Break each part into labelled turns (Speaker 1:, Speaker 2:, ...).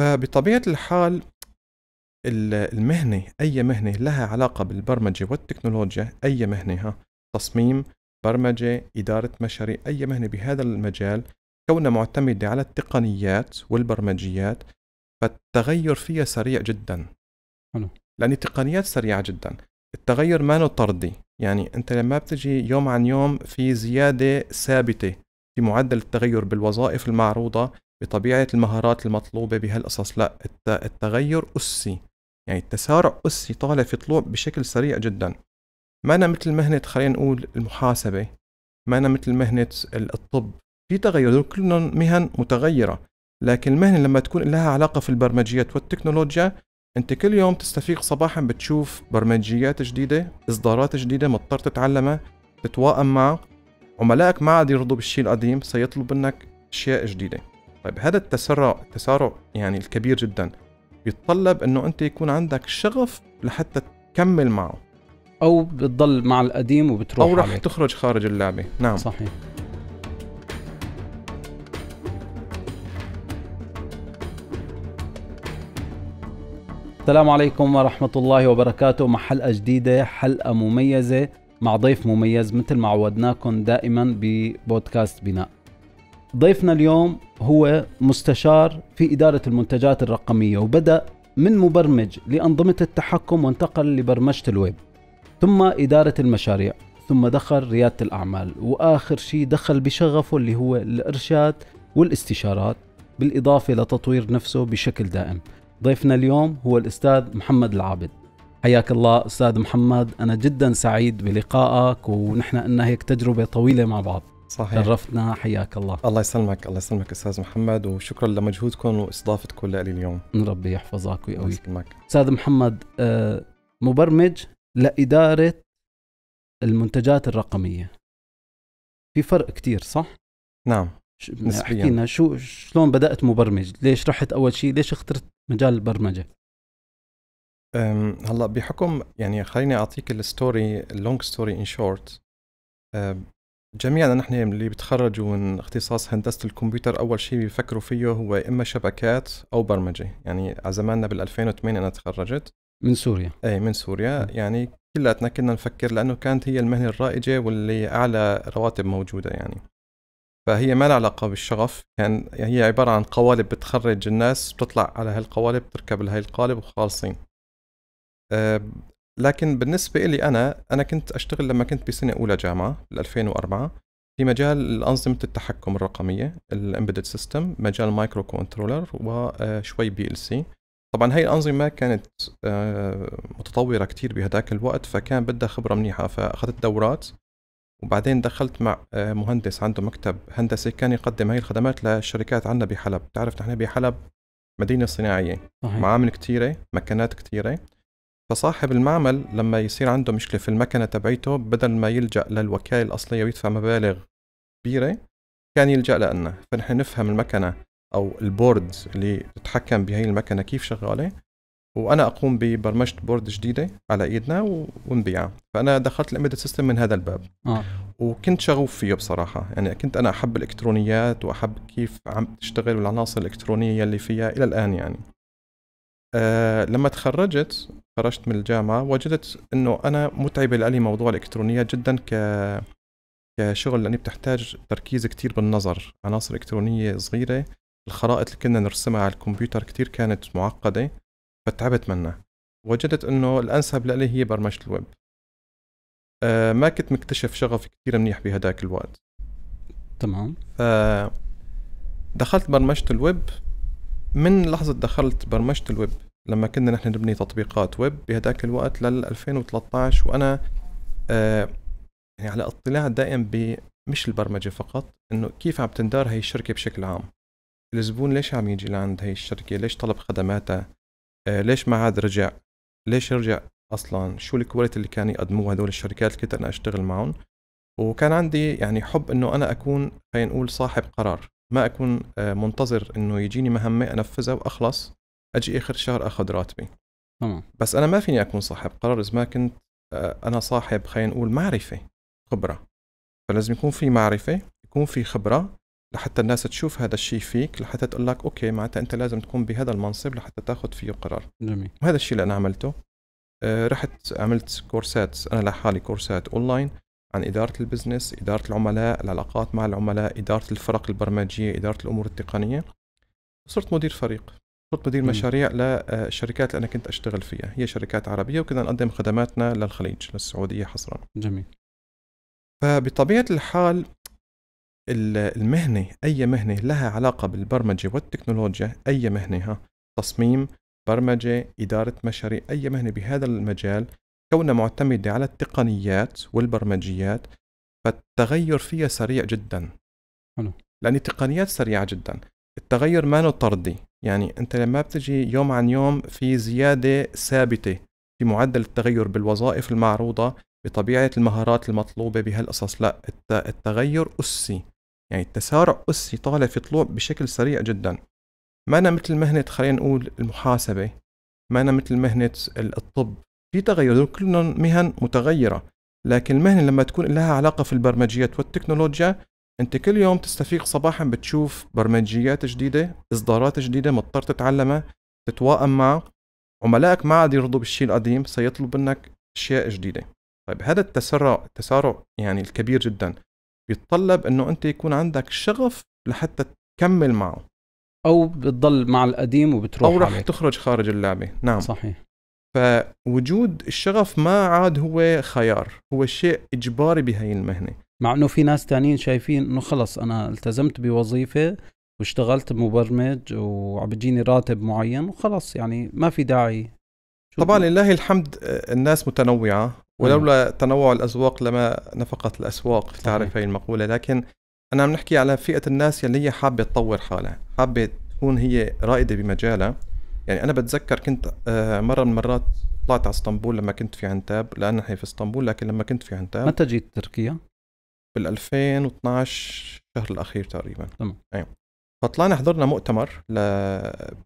Speaker 1: فبطبيعة الحال المهنة أي مهنة لها علاقة بالبرمجة والتكنولوجيا أي مهنة ها تصميم برمجة إدارة مشاريع أي مهنة بهذا المجال كونها معتمدة على التقنيات والبرمجيات فالتغير فيها سريع جدا حلو لأن التقنيات سريعة جدا التغير ما طردي يعني أنت لما بتجي يوم عن يوم في زيادة ثابتة في معدل التغير بالوظائف المعروضة بطبيعة المهارات المطلوبة بهالقصص لا التغير أسي يعني التسارع أسي طالع في طلوع بشكل سريع جدا ما أنا مثل مهنة خلينا نقول المحاسبة ما أنا مثل مهنة الطب في تغير كلهم مهن متغيرة لكن المهنة لما تكون لها علاقة في البرمجيات والتكنولوجيا أنت كل يوم تستفيق صباحا بتشوف برمجيات جديدة إصدارات جديدة مضطر تتعلمها تتواءم مع عملائك ما عاد يرضوا بالشيء القديم سيطلب منك أشياء جديدة طيب هذا التسرع التسارع يعني الكبير جدا بيتطلب انه انت يكون عندك شغف لحتى تكمل معه او بتضل مع القديم وبتروح او رح تخرج خارج اللعبه نعم صحيح
Speaker 2: السلام عليكم ورحمة الله وبركاته مع حلقة جديدة حلقة مميزة مع ضيف مميز مثل ما عودناكم دائما ببودكاست بناء ضيفنا اليوم هو مستشار في إدارة المنتجات الرقمية وبدأ من مبرمج لأنظمة التحكم وانتقل لبرمجة الويب ثم إدارة المشاريع ثم دخل ريادة الأعمال وآخر شيء دخل بشغفه اللي هو الإرشاد والاستشارات بالإضافة لتطوير نفسه بشكل دائم ضيفنا اليوم هو الأستاذ محمد العابد حياك الله أستاذ محمد أنا جدا سعيد بلقائك ونحن أن هيك تجربة طويلة مع بعض صحيح
Speaker 1: شرفتنا حياك الله الله يسلمك الله يسلمك استاذ محمد وشكرا لمجهودكم واستضافتكم لي اليوم ربي يحفظك ويقويك
Speaker 2: استاذ محمد آه، مبرمج لاداره المنتجات الرقميه في فرق كتير صح
Speaker 1: نعم احكي لنا شو شلون
Speaker 2: بدات مبرمج ليش رحت اول شيء ليش
Speaker 1: اخترت مجال البرمجه هلا بحكم يعني خليني اعطيك الستوري اللونج ستوري ان شورت جميعنا نحن اللي بتخرجوا من اختصاص هندسة الكمبيوتر أول شيء بيفكروا فيه هو إما شبكات أو برمجة يعني على زماننا بال2008 أنا تخرجت من سوريا اي من سوريا م. نعم. يعني كلاتنا كنا نفكر لأنه كانت هي المهنة الرائجة واللي أعلى رواتب موجودة يعني فهي ما لها علاقة بالشغف كان يعني هي عبارة عن قوالب بتخرج الناس بتطلع على هالقوالب تركب لهي القالب وخالصين آه، لكن بالنسبة إلي أنا أنا كنت أشتغل لما كنت بسنة أولى جامعة بال 2004 في مجال أنظمة التحكم الرقمية الامبيدد سيستم مجال مايكرو كنترولر وشوي آه، بي ال سي طبعا هاي الأنظمة كانت آه، متطورة كتير بهداك الوقت فكان بدها خبرة منيحة فأخذت دورات وبعدين دخلت مع آه، مهندس عنده مكتب هندسي كان يقدم هاي الخدمات للشركات عندنا بحلب تعرف نحن بحلب مدينة صناعية معامل كتيرة مكانات كتيرة فصاحب المعمل لما يصير عنده مشكلة في المكنة تبعيته بدل ما يلجأ للوكالة الأصلية ويدفع مبالغ كبيرة كان يلجأ لنا فنحن نفهم المكنة أو البوردز اللي تتحكم بهي المكنة كيف شغالة وأنا أقوم ببرمجة بورد جديدة على إيدنا ونبيعها فأنا دخلت الإمبيدد سيستم من هذا الباب آه. وكنت شغوف فيه بصراحة يعني كنت أنا أحب الإلكترونيات وأحب كيف عم تشتغل والعناصر الإلكترونية اللي فيها إلى الآن يعني آه، لما تخرجت خرجت من الجامعة وجدت أنه أنا متعب لألي موضوع الإلكترونيات جدا ك كشغل لأني بتحتاج تركيز كتير بالنظر عناصر إلكترونية صغيرة الخرائط اللي كنا نرسمها على الكمبيوتر كتير كانت معقدة فتعبت منها وجدت أنه الأنسب لألي هي برمجة الويب أه ما كنت مكتشف شغف كتير منيح بهداك الوقت تمام ف دخلت برمجة الويب من لحظة دخلت برمجة الويب لما كنا نحن نبني تطبيقات ويب بهداك الوقت لل 2013 وأنا آه يعني على اطلاع دائم مش البرمجة فقط إنه كيف عم تندار هي الشركة بشكل عام الزبون ليش عم يجي لعند هي الشركة ليش طلب خدماتها آه ليش ما عاد رجع ليش رجع أصلا شو الكواليتي اللي كانوا يقدموه هدول الشركات اللي كنت أنا أشتغل معهم وكان عندي يعني حب إنه أنا أكون خلينا نقول صاحب قرار ما اكون آه، منتظر انه يجيني مهمه انفذها واخلص اجي اخر الشهر اخذ راتبي تمام بس انا ما فيني اكون صاحب قرار اذا ما كنت آه، انا صاحب خلينا نقول معرفه خبره فلازم يكون في معرفه يكون في خبره لحتى الناس تشوف هذا الشيء فيك لحتى تقول لك اوكي معناتها انت لازم تكون بهذا المنصب لحتى تاخذ فيه قرار جميل وهذا الشيء اللي انا عملته آه، رحت عملت كورسات انا لحالي كورسات اونلاين عن إدارة البزنس إدارة العملاء العلاقات مع العملاء إدارة الفرق البرمجية إدارة الأمور التقنية صرت مدير فريق صرت مدير م. مشاريع للشركات آه، اللي أنا كنت أشتغل فيها هي شركات عربية وكنا نقدم خدماتنا للخليج للسعودية حصرا جميل فبطبيعة الحال المهنة أي مهنة لها علاقة بالبرمجة والتكنولوجيا أي مهنة ها تصميم برمجة إدارة مشاريع أي مهنة بهذا المجال كونها معتمدة على التقنيات والبرمجيات فالتغير فيها سريع جدا حلو لأن التقنيات سريعة جدا التغير ما طردي يعني أنت لما بتجي يوم عن يوم في زيادة ثابتة في معدل التغير بالوظائف المعروضة بطبيعة المهارات المطلوبة بهالقصص لا التغير أسي يعني التسارع أسي طالع في طلوع بشكل سريع جدا ما أنا مثل مهنة خلينا نقول المحاسبة ما أنا مثل مهنة الطب في تغير كل كلهم مهن متغيره لكن المهنه لما تكون لها علاقه في البرمجيات والتكنولوجيا انت كل يوم تستفيق صباحا بتشوف برمجيات جديده اصدارات جديده مضطر تتعلمها تتواءم معه عملائك ما عاد يرضوا بالشيء القديم سيطلب منك اشياء جديده طيب هذا التسرع التسارع يعني الكبير جدا بيتطلب انه انت يكون عندك شغف لحتى تكمل معه او بتضل مع القديم وبتروح او رح عليك. تخرج خارج اللعبه نعم صحيح فوجود الشغف ما عاد هو خيار هو شيء اجباري بهي المهنه مع انه في ناس تانيين شايفين انه خلص
Speaker 2: انا التزمت بوظيفه واشتغلت مبرمج وعم بيجيني راتب معين وخلص يعني ما في داعي طبعا لله الحمد
Speaker 1: آه، الناس متنوعه ولولا تنوع الاذواق لما نفقت الاسواق تعرف هي المقوله لكن انا عم نحكي على فئه الناس اللي هي حابه تطور حالها حابه تكون هي رائده بمجالها يعني انا بتذكر كنت آه، مره من المرات طلعت على اسطنبول لما كنت في عنتاب لان هي في اسطنبول لكن لما كنت في عنتاب متى جيت تركيا؟ بال 2012 الشهر الاخير تقريبا تمام ايوه فطلعنا حضرنا مؤتمر ل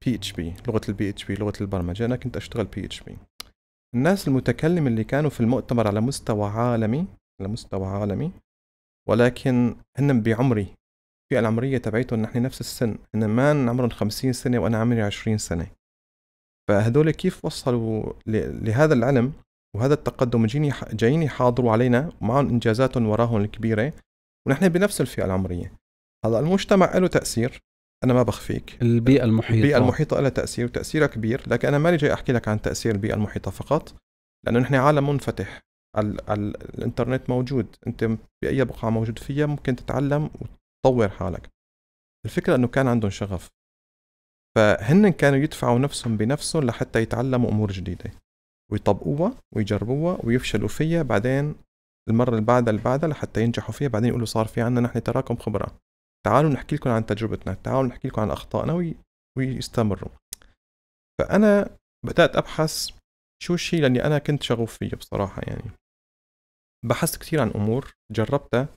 Speaker 1: بي اتش بي لغه البي اتش بي لغه البرمجه انا كنت اشتغل بي اتش بي الناس المتكلمه اللي كانوا في المؤتمر على مستوى عالمي على مستوى عالمي ولكن هن بعمري في العمريه تبعيتهم نحن نفس السن هن ما عمرهم 50 سنه وانا عمري 20 سنه فهذول كيف وصلوا لهذا العلم وهذا التقدم جايين جايين يحاضروا علينا ومعهم انجازاتهم وراهم الكبيره ونحن بنفس الفئه العمريه هلا المجتمع له تاثير انا ما بخفيك البيئه المحيطه البيئه المحيطه لها تاثير وتاثيرها كبير لكن انا مالي جاي احكي لك عن تاثير البيئه المحيطه فقط لانه نحن عالم منفتح على, على الانترنت موجود انت باي بقعه موجود فيها ممكن تتعلم وتطور حالك الفكره انه كان عندهم شغف فهن كانوا يدفعوا نفسهم بنفسهم لحتى يتعلموا امور جديده ويطبقوها ويجربوها ويفشلوا فيها بعدين المرة اللي بعدها اللي بعدها لحتى ينجحوا فيها بعدين يقولوا صار في عندنا نحن تراكم خبرة تعالوا نحكي لكم عن تجربتنا تعالوا نحكي لكم عن أخطائنا وي... ويستمروا فأنا بدأت أبحث شو الشيء لأني أنا كنت شغوف فيه بصراحة يعني بحثت كثير عن أمور جربتها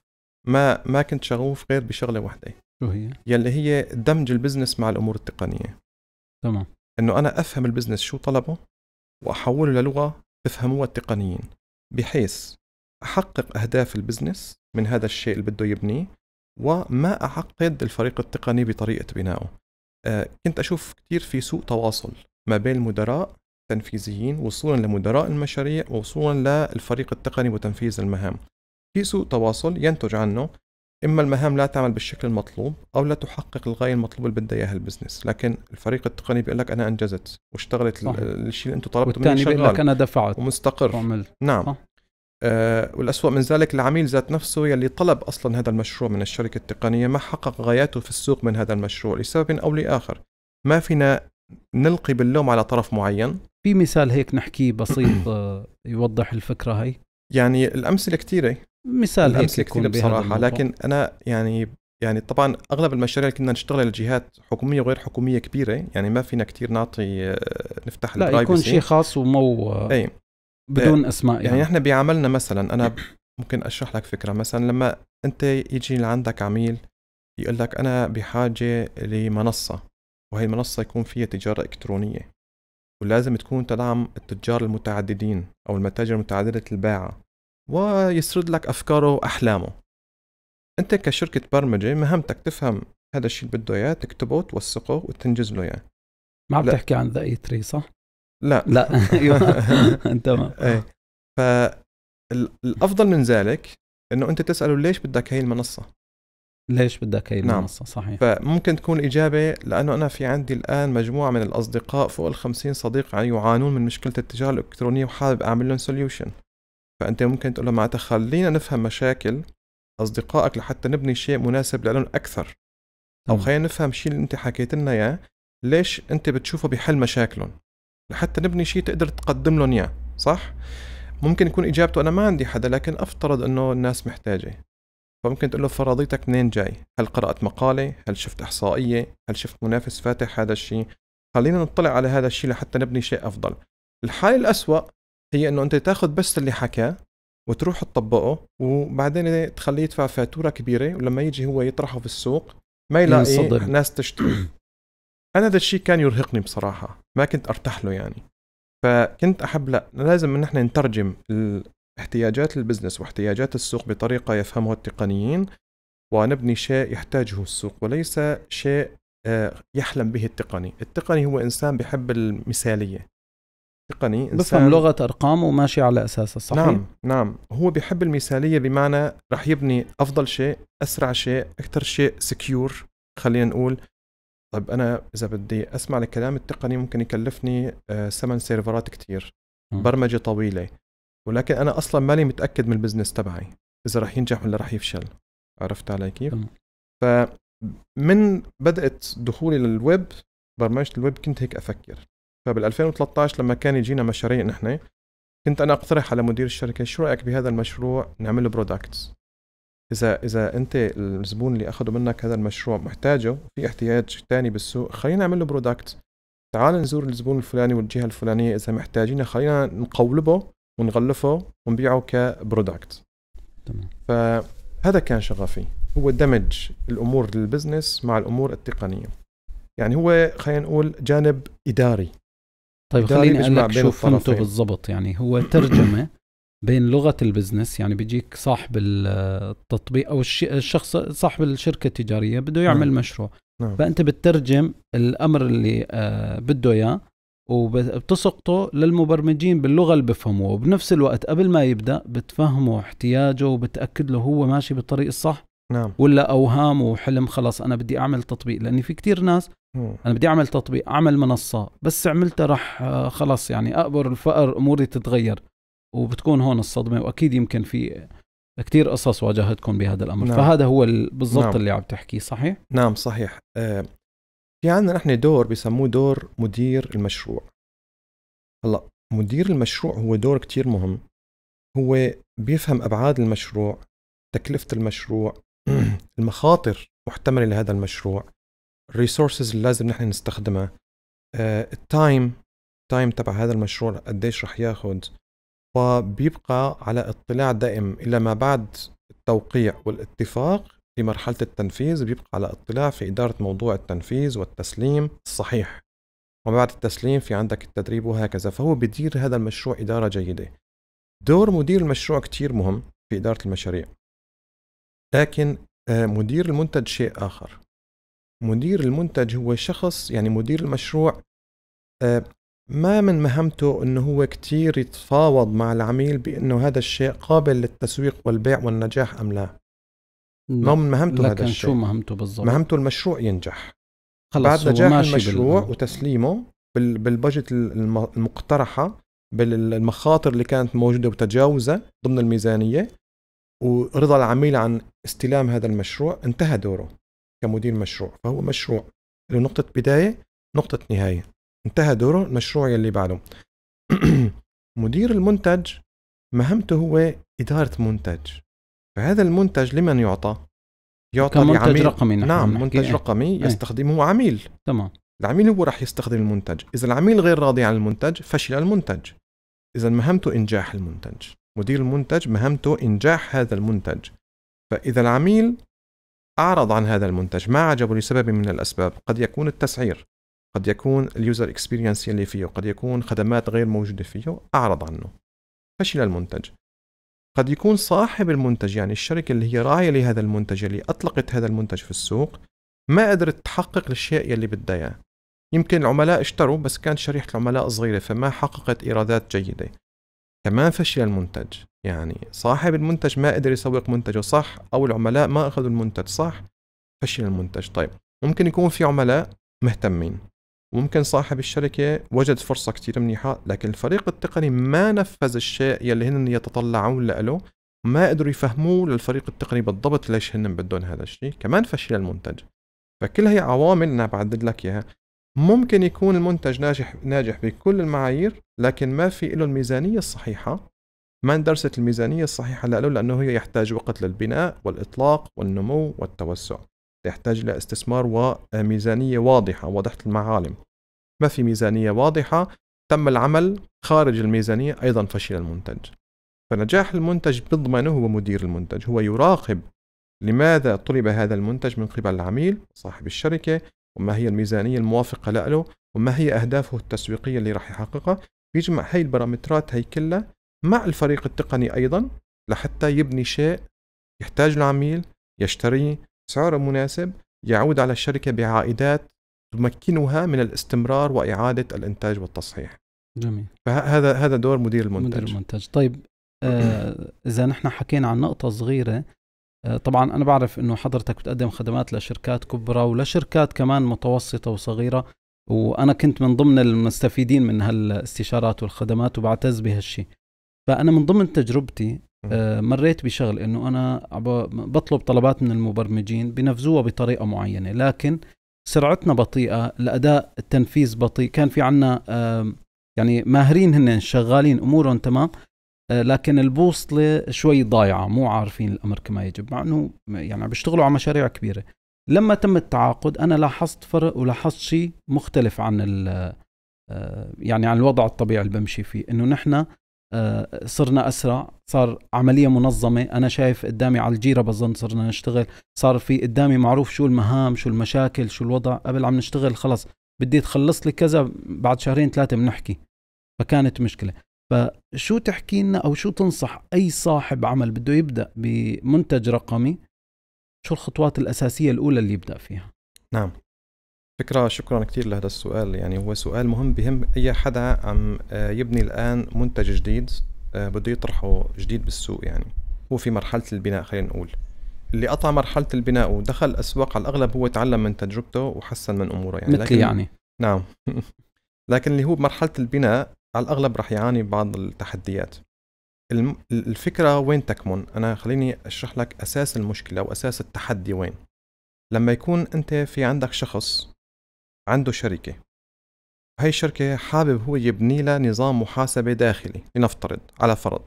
Speaker 1: ما ما كنت شغوف غير بشغلة واحدة شو هي؟ يلي هي دمج البزنس مع الامور التقنيه تمام انه انا افهم البزنس شو طلبه واحوله للغه تفهموها التقنيين بحيث احقق اهداف البزنس من هذا الشيء اللي بده يبنيه وما اعقد الفريق التقني بطريقه بنائه آه كنت اشوف كثير في سوء تواصل ما بين المدراء التنفيذيين وصولا لمدراء المشاريع ووصولا للفريق التقني وتنفيذ المهام في سوء تواصل ينتج عنه إما المهام لا تعمل بالشكل المطلوب أو لا تحقق الغاية المطلوبة اللي بدها إياها البزنس، لكن الفريق التقني بيقول لك أنا أنجزت واشتغلت الشيء اللي أنتم طلبتوا مني شغال بيقول لك
Speaker 2: أنا دفعت ومستقر وعملت. نعم صح.
Speaker 1: آه والأسوأ من ذلك العميل ذات نفسه يلي طلب أصلا هذا المشروع من الشركة التقنية ما حقق غاياته في السوق من هذا المشروع لسبب أو لآخر ما فينا نلقي باللوم على طرف معين في
Speaker 2: مثال هيك نحكيه بسيط آه، يوضح الفكرة هاي
Speaker 1: يعني الأمثلة كثيرة مثال امس يكون بصراحه لكن انا يعني يعني طبعا اغلب المشاريع اللي كنا نشتغلها لجهات حكوميه وغير حكوميه كبيره يعني ما فينا كثير نعطي آه، نفتح لا يكون شيء خاص ومو آه، اي بدون اسماء يعني, يعني احنا بعملنا مثلا انا ممكن اشرح لك فكره مثلا لما انت يجي لعندك عميل يقول لك انا بحاجه لمنصه وهي المنصه يكون فيها تجاره الكترونيه ولازم تكون تدعم التجار المتعددين او المتاجر متعدده الباعه ويسرد لك أفكاره وأحلامه أنت كشركة برمجة مهمتك تفهم هذا الشيء اللي بده إياه تكتبه وتوثقه وتنجز له إياه ما عم تحكي
Speaker 2: عن ذا اي 3 صح؟
Speaker 1: لا لا أيوه. تمام ايه فالافضل من ذلك انه انت تساله ليش بدك هي المنصه؟ ليش بدك هي نعم. المنصه؟ نعم. صحيح فممكن تكون الاجابه لانه انا في عندي الان مجموعه من الاصدقاء فوق ال 50 صديق يعني يعانون من مشكله التجاره الالكترونيه وحابب اعمل لهم سوليوشن فأنت ممكن تقول له معناتها خلينا نفهم مشاكل أصدقائك لحتى نبني شيء مناسب لهم أكثر أو خلينا نفهم شيء اللي أنت حكيت لنا إياه ليش أنت بتشوفه بحل مشاكلهم لحتى نبني شيء تقدر تقدم لهم إياه صح؟ ممكن يكون إجابته أنا ما عندي حدا لكن أفترض أنه الناس محتاجة فممكن تقول له فرضيتك منين جاي؟ هل قرأت مقالة؟ هل شفت إحصائية؟ هل شفت منافس فاتح هذا الشيء؟ خلينا نطلع على هذا الشيء لحتى نبني شيء أفضل الحال الأسوأ هي انه انت تاخذ بس اللي حكاه وتروح تطبقه وبعدين تخليه يدفع فاتوره كبيره ولما يجي هو يطرحه في السوق ما يلاقي ينصدر. ناس تشتري انا هذا الشيء كان يرهقني بصراحه ما كنت ارتاح له يعني فكنت احب لا لازم نحن نترجم احتياجات البزنس واحتياجات السوق بطريقه يفهمها التقنيين ونبني شيء يحتاجه السوق وليس شيء آه، يحلم به التقني التقني هو انسان بحب المثاليه تقني انسان بفهم لغه
Speaker 2: ارقام وماشي على اساسها صحيح نعم
Speaker 1: نعم هو بيحب المثاليه بمعنى رح يبني افضل شيء اسرع شيء اكثر شيء سكيور خلينا نقول طيب انا اذا بدي اسمع الكلام التقني ممكن يكلفني آه، ثمن سيرفرات كثير برمجه طويله ولكن انا اصلا مالي متاكد من البزنس تبعي اذا رح ينجح ولا رح يفشل عرفت علي كيف؟ فمن بدات دخولي للويب برمجه الويب كنت هيك افكر فبال 2013 لما كان يجينا مشاريع نحن كنت انا اقترح على مدير الشركه شو رايك بهذا المشروع نعمل له برودكتس اذا اذا انت الزبون اللي اخذه منك هذا المشروع محتاجه في احتياج ثاني بالسوق خلينا نعمل له برودكت تعال نزور الزبون الفلاني والجهه الفلانيه اذا محتاجينه خلينا نقولبه ونغلفه ونبيعه كبرودكت تمام فهذا كان شغفي هو دمج الامور البزنس مع الامور التقنيه يعني هو خلينا نقول جانب اداري طيب خليني اقول لك شو فهمته بالضبط يعني هو ترجمه بين
Speaker 2: لغه البزنس يعني بيجيك صاحب التطبيق او الشخص صاحب الشركه التجاريه بده يعمل نعم. مشروع نعم. فانت بتترجم الامر اللي آه، بده اياه وبتسقطه للمبرمجين باللغه اللي بفهموه وبنفس الوقت قبل ما يبدا بتفهمه احتياجه وبتاكد له هو ماشي بالطريق الصح نعم ولا اوهام وحلم خلص انا بدي اعمل تطبيق لاني في كتير ناس مم. انا بدي اعمل تطبيق اعمل منصه بس عملتها رح آه، خلص يعني اقبر الفقر اموري تتغير وبتكون هون الصدمه واكيد يمكن في كتير قصص واجهتكم بهذا الامر نعم. فهذا هو بالضبط نعم. اللي عم
Speaker 1: تحكيه صحيح نعم صحيح آه، في عندنا نحن دور بسموه دور مدير المشروع هلا مدير المشروع هو دور كتير مهم هو بيفهم ابعاد المشروع تكلفه المشروع المخاطر محتمله لهذا المشروع الريسورسز اللي لازم نحن نستخدمها آه، التايم التايم تبع هذا المشروع قديش رح ياخذ وبيبقى على اطلاع دائم الى ما بعد التوقيع والاتفاق في مرحلة التنفيذ بيبقى على اطلاع في إدارة موضوع التنفيذ والتسليم الصحيح وما بعد التسليم في عندك التدريب وهكذا فهو بدير هذا المشروع إدارة جيدة دور مدير المشروع كتير مهم في إدارة المشاريع لكن آه، مدير المنتج شيء آخر مدير المنتج هو شخص يعني مدير المشروع آه، ما من مهمته انه هو كتير يتفاوض مع العميل بانه هذا الشيء قابل للتسويق والبيع والنجاح ام لا نعم. ما من مهمته هذا الشيء شو مهمته بالضبط مهمته المشروع ينجح خلص بعد نجاح المشروع بال... وتسليمه بالبجت المقترحه بالمخاطر اللي كانت موجوده وتجاوزها ضمن الميزانيه ورضا العميل عن استلام هذا المشروع انتهى دوره كمدير مشروع فهو مشروع له نقطة بداية نقطة نهاية انتهى دوره المشروع يلي بعده مدير المنتج مهمته هو إدارة منتج فهذا المنتج لمن يعطى؟ يعطى كمنتج لعميل رقمي نحن نعم منتج ايه. رقمي يستخدمه ايه. عميل تمام العميل هو راح يستخدم المنتج إذا العميل غير راضي عن المنتج فشل المنتج إذا مهمته إنجاح المنتج مدير المنتج مهمته إنجاح هذا المنتج فإذا العميل أعرض عن هذا المنتج ما عجبه لسبب من الأسباب قد يكون التسعير قد يكون اليوزر اكسبيرينس اللي فيه قد يكون خدمات غير موجودة فيه أعرض عنه فشل المنتج قد يكون صاحب المنتج يعني الشركة اللي هي راعية لهذا المنتج اللي أطلقت هذا المنتج في السوق ما قدرت تحقق الأشياء اللي بدها اياه يمكن العملاء اشتروا بس كانت شريحة العملاء صغيرة فما حققت إيرادات جيدة ما فشل المنتج يعني صاحب المنتج ما قدر يسوق منتجه صح او العملاء ما اخذوا المنتج صح فشل المنتج طيب ممكن يكون في عملاء مهتمين ممكن صاحب الشركة وجد فرصة كتير منيحة لكن الفريق التقني ما نفذ الشيء يلي هن يتطلعون له ما قدروا يفهموه للفريق التقني بالضبط ليش هن بدون هذا الشيء كمان فشل المنتج فكل هي عوامل انا بعدد لك اياها ممكن يكون المنتج ناجح ناجح بكل المعايير لكن ما في له الميزانية الصحيحة ما اندرست الميزانية الصحيحة له لأنه هي يحتاج وقت للبناء والإطلاق والنمو والتوسع يحتاج إلى استثمار وميزانية واضحة واضحة المعالم ما في ميزانية واضحة تم العمل خارج الميزانية أيضا فشل المنتج فنجاح المنتج بيضمنه هو مدير المنتج هو يراقب لماذا طلب هذا المنتج من قبل العميل صاحب الشركة وما هي الميزانية الموافقة له وما هي أهدافه التسويقية اللي راح يحققها بيجمع هاي البارامترات هي كلها مع الفريق التقني أيضا لحتى يبني شيء يحتاج العميل يشتريه سعره مناسب يعود على الشركة بعائدات تمكنها من الاستمرار وإعادة الإنتاج والتصحيح جميل فهذا هذا دور مدير المنتج مدير المنتج طيب آه
Speaker 2: إذا نحن حكينا عن نقطة صغيرة آه، طبعا انا بعرف انه حضرتك بتقدم خدمات لشركات كبرى ولشركات كمان متوسطه وصغيره وانا كنت من ضمن المستفيدين من هالاستشارات والخدمات وبعتز بهالشيء فانا من ضمن تجربتي آه، مريت بشغل انه انا بطلب طلبات من المبرمجين بنفذوها بطريقه معينه لكن سرعتنا بطيئه الاداء التنفيذ بطيء كان في عنا يعني ماهرين هن شغالين امورهم تمام آه، لكن البوصله شوي ضايعه مو عارفين الامر كما يجب مع انه يعني عم بيشتغلوا على مشاريع كبيره لما تم التعاقد انا لاحظت فرق ولاحظت شيء مختلف عن آه، يعني عن الوضع الطبيعي اللي بمشي فيه انه نحن آه، صرنا اسرع صار عمليه منظمه انا شايف قدامي على الجيره بظن صرنا نشتغل صار في قدامي معروف شو المهام شو المشاكل شو الوضع قبل عم نشتغل خلص بدي تخلص لي كذا بعد شهرين ثلاثه بنحكي فكانت مشكله فشو تحكي لنا او شو تنصح اي صاحب عمل بده يبدا بمنتج رقمي شو الخطوات الاساسيه الاولى
Speaker 1: اللي يبدا فيها نعم فكرة شكرا كثير لهذا السؤال يعني هو سؤال مهم بهم أي حدا عم آه، يبني الآن منتج جديد آه، بده يطرحه جديد بالسوق يعني هو في مرحلة البناء خلينا نقول اللي قطع مرحلة البناء ودخل الأسواق على الأغلب هو تعلم من تجربته وحسن من أموره يعني مثلي يعني نعم لكن اللي هو بمرحلة البناء على الأغلب رح يعاني بعض التحديات الفكرة وين تكمن أنا خليني أشرح لك أساس المشكلة وأساس التحدي وين لما يكون أنت في عندك شخص عنده شركة هاي الشركة حابب هو يبني لها نظام محاسبة داخلي لنفترض على فرض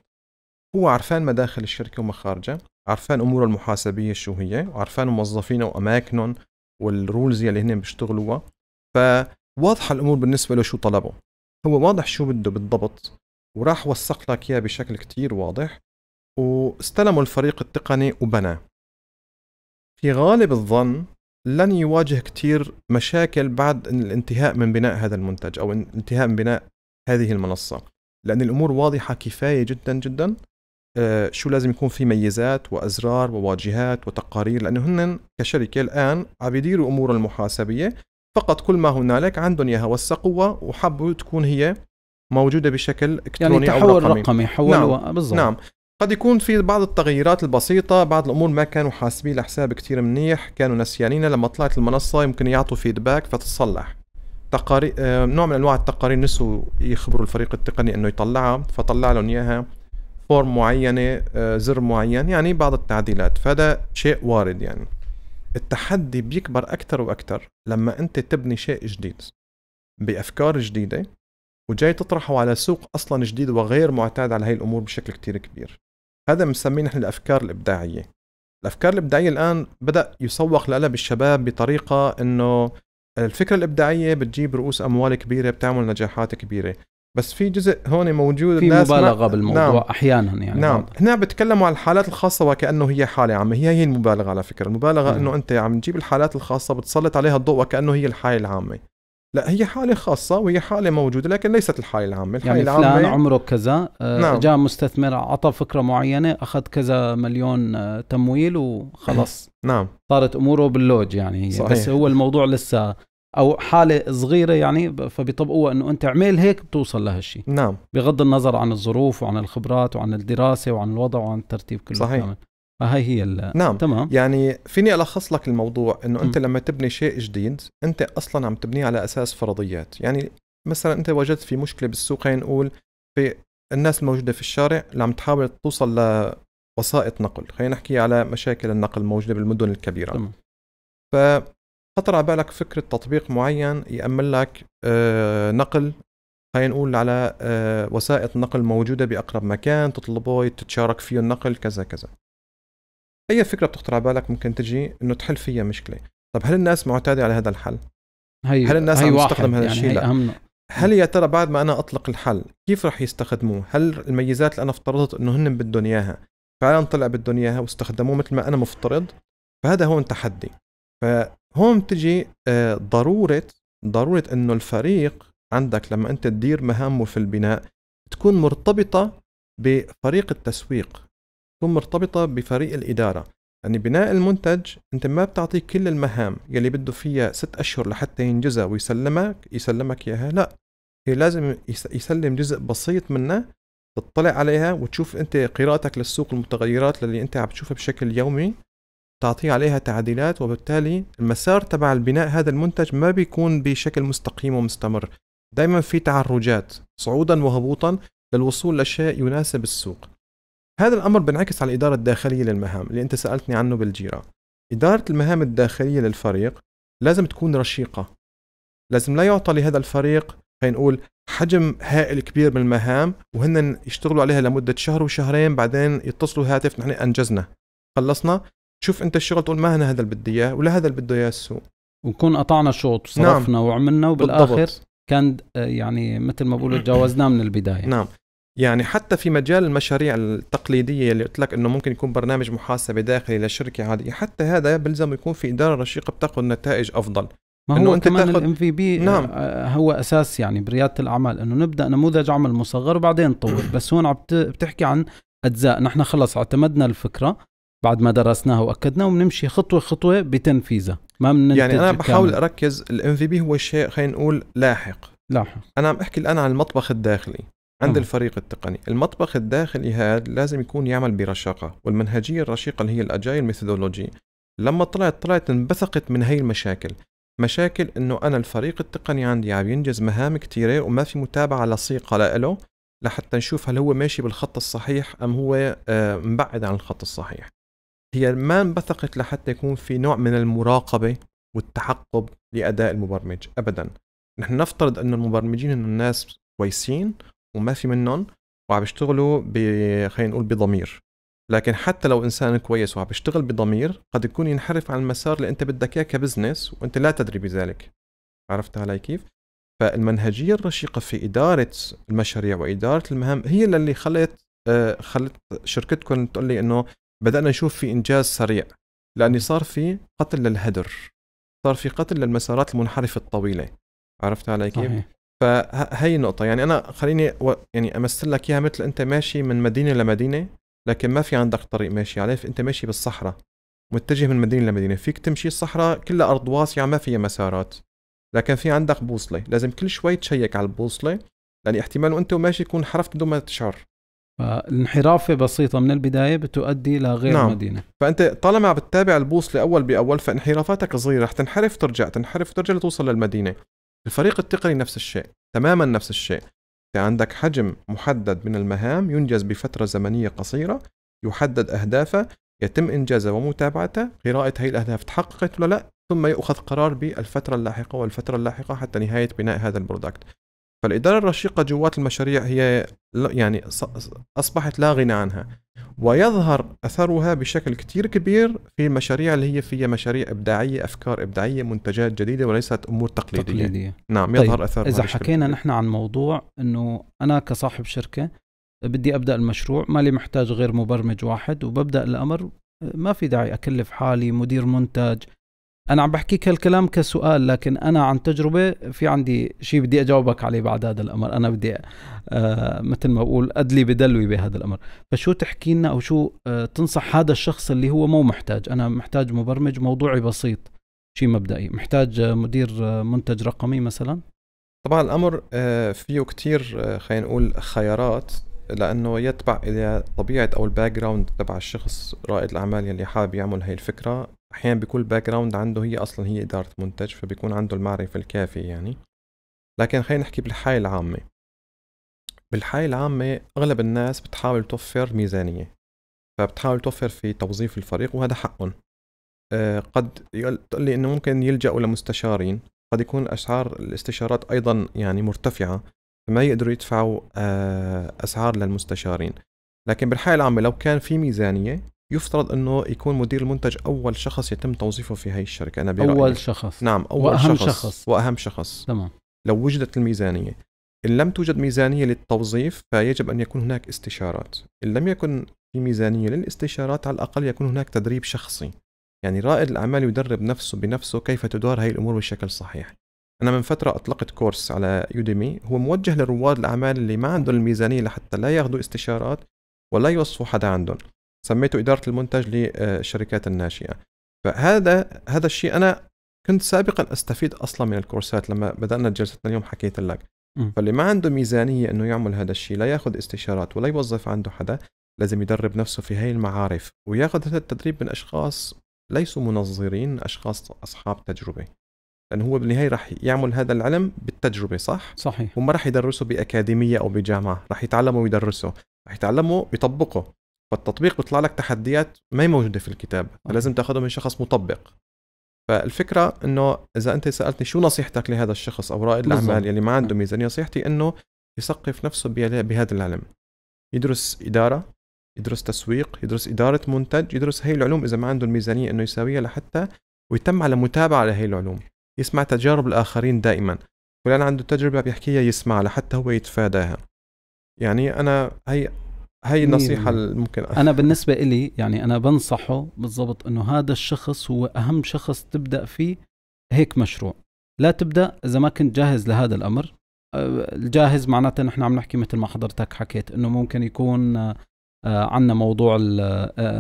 Speaker 1: هو عرفان مداخل الشركة ومخارجها عرفان أموره المحاسبية شو هي عرفان موظفينه وأماكنهم والرولز اللي هن بيشتغلوها فواضحة الأمور بالنسبة له شو طلبه هو واضح شو بده بالضبط وراح وثق لك اياه بشكل كتير واضح واستلموا الفريق التقني وبناه في غالب الظن لن يواجه كتير مشاكل بعد الانتهاء من بناء هذا المنتج أو انتهاء من بناء هذه المنصة لأن الأمور واضحة كفاية جدا جدا آه شو لازم يكون في ميزات وأزرار وواجهات وتقارير لأنه هن كشركة الآن عم يديروا أمور المحاسبية فقط كل ما هنالك عندهم اياها وثقوها وحبوا تكون هي موجوده بشكل الكتروني يعني تحول او رقمي, رقمي حول نعم. بالضبط نعم قد يكون في بعض التغييرات البسيطة بعض الأمور ما كانوا حاسبين لحساب كتير منيح كانوا نسيانين لما طلعت المنصة يمكن يعطوا فيدباك فتتصلح تقاري... آه، نوع من أنواع التقارير نسوا يخبروا الفريق التقني أنه يطلعها فطلع لهم إياها فورم معينة آه، زر معين يعني بعض التعديلات فهذا شيء وارد يعني التحدي بيكبر أكثر وأكثر لما أنت تبني شيء جديد بأفكار جديدة وجاي تطرحه على سوق أصلا جديد وغير معتاد على هاي الأمور بشكل كتير كبير هذا بنسميه نحن الأفكار الإبداعية الأفكار الإبداعية الآن بدأ يسوق لها بالشباب بطريقة أنه الفكرة الإبداعية بتجيب رؤوس أموال كبيرة بتعمل نجاحات كبيرة بس في جزء هون موجود في الناس مبالغه ما... بالموضوع نعم. احيانا يعني نعم بعض. نعم. هنا بتكلموا عن الحالات الخاصه وكانه هي حاله عامه هي هي المبالغه على فكره المبالغه نعم. انه انت عم تجيب الحالات الخاصه بتسلط عليها الضوء وكانه هي الحاله العامه لا هي حالة خاصة وهي حالة موجودة لكن ليست الحالة العامة الحالة يعني العامة فلان عمره كذا آه، نعم. جاء مستثمر أعطى فكرة
Speaker 2: معينة أخذ كذا مليون آه، تمويل وخلص نعم صارت أموره باللوج يعني صحيح. بس هو الموضوع لسه او حاله صغيره يعني فبيطبقوها انه انت اعمل هيك بتوصل لهالشيء نعم بغض النظر عن الظروف وعن الخبرات وعن الدراسه وعن الوضع وعن الترتيب كله صحيح كامل. فهي هي ال... نعم
Speaker 1: تمام يعني فيني الخص لك الموضوع انه انت لما تبني شيء جديد انت اصلا عم تبنيه على اساس فرضيات يعني مثلا انت وجدت في مشكله بالسوق خلينا نقول في الناس الموجوده في الشارع اللي عم تحاول توصل لوسائط نقل خلينا نحكي على مشاكل النقل الموجوده بالمدن الكبيره تمام. ف خطر على بالك فكره تطبيق معين يامن لك آه، نقل خلينا نقول على آه، وسائط نقل موجوده باقرب مكان تطلبه تتشارك فيه النقل كذا كذا اي فكره بتخطر على بالك ممكن تجي انه تحل فيها مشكله طب هل الناس معتاده على هذا الحل هي هل الناس هي عم تستخدم هذا يعني الشيء لا هل يا ترى بعد ما انا اطلق الحل كيف رح يستخدموه هل الميزات اللي انا افترضت انه هن بدهم اياها فعلا طلع بدهم اياها واستخدموه مثل ما انا مفترض فهذا هون تحدي فهون تجي آه، ضروره ضروره انه الفريق عندك لما انت تدير مهامه في البناء تكون مرتبطه بفريق التسويق تكون مرتبطه بفريق الاداره يعني بناء المنتج انت ما بتعطيه كل المهام يلي بده فيها ست اشهر لحتى ينجزها ويسلمك يسلمك اياها لا هي لازم يسلم جزء بسيط منها تطلع عليها وتشوف انت قراءتك للسوق المتغيرات اللي انت عم تشوفها بشكل يومي تعطيه عليها تعديلات وبالتالي المسار تبع البناء هذا المنتج ما بيكون بشكل مستقيم ومستمر دائما في تعرجات صعودا وهبوطا للوصول لشيء يناسب السوق هذا الأمر بنعكس على الإدارة الداخلية للمهام اللي أنت سألتني عنه بالجيرة إدارة المهام الداخلية للفريق لازم تكون رشيقة لازم لا يعطى لهذا الفريق خلينا نقول حجم هائل كبير من المهام وهن يشتغلوا عليها لمدة شهر وشهرين بعدين يتصلوا هاتف نحن أنجزنا خلصنا شوف انت الشغل تقول ما انا هذا اللي بدي اياه ولا هذا اللي بده اياه السوق ونكون قطعنا شوط وصرفنا نعم. وعملنا وبالاخر بالضبط. كان آه، يعني مثل ما بقولوا تجاوزناه من البدايه نعم يعني حتى في مجال المشاريع التقليديه اللي قلت لك انه ممكن يكون برنامج محاسبه داخلي لشركه عاديه حتى هذا بلزم يكون في اداره رشيقه بتاخذ نتائج افضل ما هو انت كمان الام في بي نعم. آه، آه، هو
Speaker 2: اساس يعني برياده الاعمال انه نبدا نموذج عمل مصغر وبعدين نطور بس هون عم بتحكي عن اجزاء نحن خلص اعتمدنا الفكره بعد ما درسناها واكدناها وبنمشي خطوه خطوه بتنفيذها
Speaker 1: ما بننتج يعني انا بحاول كامل. اركز الام في بي هو شيء خلينا نقول لاحق لاحق انا عم احكي الان عن المطبخ الداخلي عند هم. الفريق التقني المطبخ الداخلي هذا لازم يكون يعمل برشاقة والمنهجية الرشيقة اللي هي الأجايل ميثودولوجي لما طلعت طلعت انبثقت من هي المشاكل مشاكل انه انا الفريق التقني عندي عم ينجز مهام كثيره وما في متابعه لصيقه له لحتى نشوف هل هو ماشي بالخط الصحيح ام هو آه، مبعد عن الخط الصحيح هي ما انبثقت لحتى يكون في نوع من المراقبه والتحقب لاداء المبرمج ابدا نحن نفترض انه المبرمجين انه الناس كويسين وما في منهم وعم بيشتغلوا ب خلينا نقول بضمير لكن حتى لو انسان كويس وعم بيشتغل بضمير قد يكون ينحرف عن المسار اللي انت بدك اياه كبزنس وانت لا تدري بذلك عرفت علي كيف؟ فالمنهجيه الرشيقه في اداره المشاريع واداره المهام هي اللي خلت آه، خلت شركتكم تقول لي انه بدأنا نشوف في إنجاز سريع لأني صار في قتل للهدر صار في قتل للمسارات المنحرفة الطويلة عرفت علي كيف؟ صحيح. فهي النقطة يعني أنا خليني و... يعني أمثل لك إياها مثل أنت ماشي من مدينة لمدينة لكن ما في عندك طريق ماشي عليه فأنت ماشي بالصحراء متجه من مدينة لمدينة فيك تمشي الصحراء كلها أرض واسعة ما فيها مسارات لكن في عندك بوصلة لازم كل شوي تشيك على البوصلة لأن احتمال وأنت وماشي تكون حرفت بدون ما تشعر فالانحرافة بسيطة من البداية بتؤدي لغير نعم. مدينة فأنت طالما عم بتتابع البوصلة أول بأول فانحرافاتك صغيرة رح تنحرف ترجع تنحرف ترجع لتوصل للمدينة الفريق التقني نفس الشيء تماما نفس الشيء أنت عندك حجم محدد من المهام ينجز بفترة زمنية قصيرة يحدد أهدافه يتم إنجازها ومتابعتها قراءة هي الأهداف تحققت ولا لا ثم يؤخذ قرار بالفترة اللاحقة والفترة اللاحقة حتى نهاية بناء هذا البرودكت فالإدارة الرشيقة جوات المشاريع هي يعني أصبحت لا غنى عنها ويظهر أثرها بشكل كتير كبير في المشاريع اللي هي فيها مشاريع إبداعية أفكار إبداعية منتجات جديدة وليست أمور تقليدية, تقليدية. نعم طيب، يظهر طيب. أثرها إذا حكينا
Speaker 2: نحن عن موضوع أنه أنا كصاحب شركة بدي أبدأ المشروع مالي محتاج غير مبرمج واحد وببدأ الأمر ما في داعي أكلف حالي مدير منتج انا عم بحكيك هالكلام كسؤال لكن انا عن تجربه في عندي شيء بدي اجاوبك عليه بعد هذا الامر انا بدي آه مثل ما بقول ادلي بدلوي بهذا الامر فشو تحكي لنا او شو آه تنصح هذا الشخص اللي هو مو محتاج انا محتاج مبرمج موضوعي بسيط شيء مبدئي محتاج آه، مدير آه، منتج رقمي مثلا
Speaker 1: طبعا الامر آه، فيه كتير خلينا نقول خيارات لانه يتبع الى طبيعه او الباك جراوند تبع الشخص رائد الاعمال يلي حابب يعمل هاي الفكره احيانا بيكون الباك جراوند عنده هي اصلا هي اداره منتج فبيكون عنده المعرفه الكافيه يعني لكن خلينا نحكي بالحاله العامه بالحاله العامه اغلب الناس بتحاول توفر ميزانيه فبتحاول توفر في توظيف الفريق وهذا حقهم أه قد تقول لي انه ممكن يلجأوا لمستشارين قد يكون اسعار الاستشارات ايضا يعني مرتفعه فما يقدروا يدفعوا أه اسعار للمستشارين لكن بالحاله العامه لو كان في ميزانيه يفترض انه يكون مدير المنتج اول شخص يتم توظيفه في هي الشركه انا برأيي. اول شخص نعم اول وأهم شخص, شخص واهم شخص تمام لو وجدت الميزانيه ان لم توجد ميزانيه للتوظيف فيجب ان يكون هناك استشارات ان لم يكن في ميزانيه للاستشارات على الاقل يكون هناك تدريب شخصي يعني رائد الاعمال يدرب نفسه بنفسه كيف تدار هي الامور بشكل صحيح انا من فتره اطلقت كورس على يوديمي هو موجه لرواد الاعمال اللي ما عندهم الميزانيه لحتى لا ياخذوا استشارات ولا يوصفوا حدا عندهم سميته اداره المنتج للشركات الناشئه فهذا هذا الشيء انا كنت سابقا استفيد اصلا من الكورسات لما بدانا جلستنا اليوم حكيت لك فاللي ما عنده ميزانيه انه يعمل هذا الشيء لا ياخذ استشارات ولا يوظف عنده حدا لازم يدرب نفسه في هاي المعارف وياخذ هذا التدريب من اشخاص ليسوا منظرين اشخاص اصحاب تجربه لانه هو بالنهايه راح يعمل هذا العلم بالتجربه صح صحيح وما راح يدرسه باكاديميه او بجامعه راح يتعلمه ويدرسه راح يتعلمه يطبقه فالتطبيق بيطلع لك تحديات ما هي موجوده في الكتاب آه. لازم تاخذها من شخص مطبق فالفكره انه اذا انت سالتني شو نصيحتك لهذا الشخص او رائد الاعمال اللي ما عنده آه. ميزانيه نصيحتي انه يثقف نفسه بهذا العلم يدرس اداره يدرس تسويق يدرس اداره منتج يدرس هي العلوم اذا ما عنده الميزانيه انه يساويها لحتى ويتم على متابعه لهي العلوم يسمع تجارب الاخرين دائما فلان عنده تجربه بيحكيها يسمعها لحتى هو يتفاداها يعني انا هي هي النصيحة يعني. ممكن أنا بالنسبة
Speaker 2: إلي يعني أنا بنصحه بالضبط إنه هذا الشخص هو أهم شخص تبدأ فيه هيك مشروع لا تبدأ إذا ما كنت جاهز لهذا الأمر آه، الجاهز معناته نحن عم نحكي مثل ما حضرتك حكيت إنه ممكن يكون آه، آه، عندنا موضوع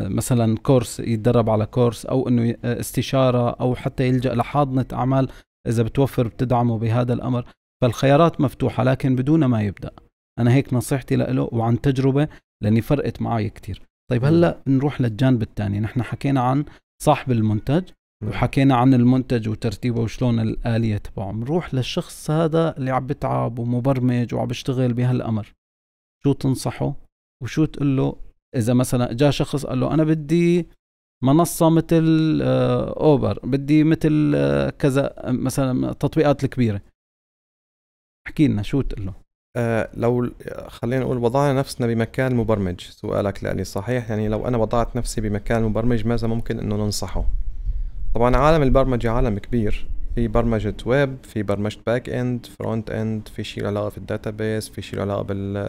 Speaker 2: مثلا كورس يتدرب على كورس أو إنه استشارة أو حتى يلجأ لحاضنة أعمال إذا بتوفر بتدعمه بهذا الأمر فالخيارات مفتوحة لكن بدون ما يبدأ أنا هيك نصيحتي له وعن تجربة لاني فرقت معي كثير طيب هلا نروح للجانب الثاني نحن حكينا عن صاحب المنتج وحكينا عن المنتج وترتيبه وشلون الآلية تبعه نروح للشخص هذا اللي عم بتعب ومبرمج وعم بيشتغل بهالأمر شو تنصحه وشو تقول له إذا مثلا جاء شخص قال له أنا بدي منصة مثل آه، أوبر بدي مثل
Speaker 1: آه، كذا آه، مثلا التطبيقات الكبيرة احكي لنا شو تقول له آه لو خلينا نقول وضعنا نفسنا بمكان المبرمج سؤالك لأني صحيح يعني لو أنا وضعت نفسي بمكان المبرمج ماذا ممكن أنه ننصحه طبعا عالم البرمجة عالم كبير في برمجة ويب في برمجة باك اند فرونت اند في شيء علاقة في الداتابيس في شيء علاقة بال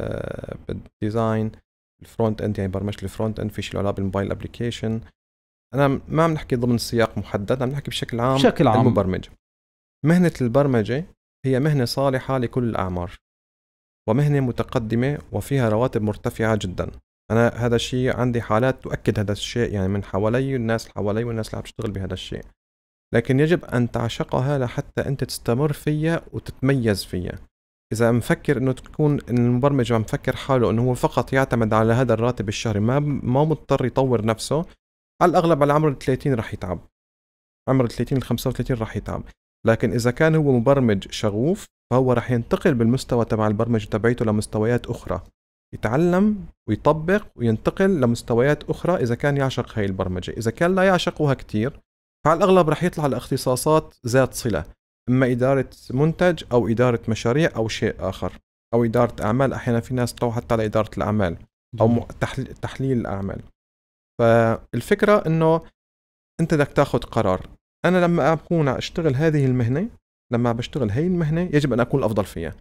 Speaker 1: بالديزاين الفرونت اند يعني برمجة الفرونت اند في شيء علاقة بالموبايل ابلكيشن انا ما عم نحكي ضمن سياق محدد عم نحكي بشكل عام بشكل عام المبرمج مهنة البرمجة هي مهنة صالحة لكل الأعمار ومهنة متقدمة وفيها رواتب مرتفعة جدا أنا هذا الشيء عندي حالات تؤكد هذا الشيء يعني من حوالي الناس حوالي والناس اللي عم تشتغل بهذا الشيء لكن يجب أن تعشقها لحتى أنت تستمر فيها وتتميز فيها إذا مفكر إنه تكون المبرمج عم مفكر حاله إنه هو فقط يعتمد على هذا الراتب الشهري ما ما مضطر يطور نفسه على الأغلب على عمر 30 رح يتعب عمر 30 ل 35 رح يتعب لكن إذا كان هو مبرمج شغوف فهو راح ينتقل بالمستوى تبع البرمجه تبعيته لمستويات اخرى يتعلم ويطبق وينتقل لمستويات اخرى اذا كان يعشق هاي البرمجه اذا كان لا يعشقها كثير فعلى الاغلب راح يطلع لاختصاصات ذات صله اما اداره منتج او اداره مشاريع او شيء اخر او اداره اعمال احيانا في ناس تروح حتى لاداره الاعمال او تحليل الاعمال فالفكره انه انت بدك تاخذ قرار انا لما اكون اشتغل هذه المهنه لما بشتغل هي المهنه يجب ان اكون الافضل فيها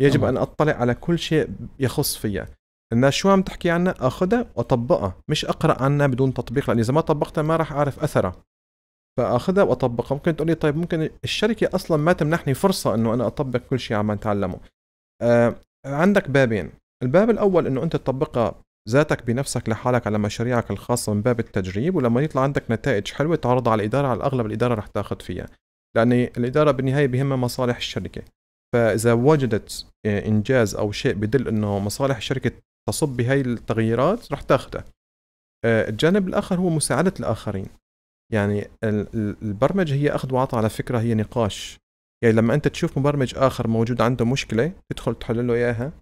Speaker 1: يجب ان اطلع على كل شيء يخص فيها الناس شو عم تحكي عنها اخذها واطبقها مش اقرا عنها بدون تطبيق لان اذا ما طبقتها ما راح اعرف اثرها فاخذها واطبقها ممكن تقول لي طيب ممكن الشركه اصلا ما تمنحني فرصه انه انا اطبق كل شيء عم اتعلمه آه عندك بابين الباب الاول انه انت تطبقها ذاتك بنفسك لحالك على مشاريعك الخاصه من باب التجريب ولما يطلع عندك نتائج حلوه تعرضها على الاداره على الاغلب الاداره رح تاخذ فيها لأن الإدارة بالنهاية بهمها مصالح الشركة فإذا وجدت آه، إنجاز أو شيء بدل أنه مصالح الشركة تصب بهاي التغييرات رح تاخده آه، الجانب الآخر هو مساعدة الآخرين يعني البرمجة هي أخذ وعطاء على فكرة هي نقاش يعني لما أنت تشوف مبرمج آخر موجود عنده مشكلة تدخل تحل له إياها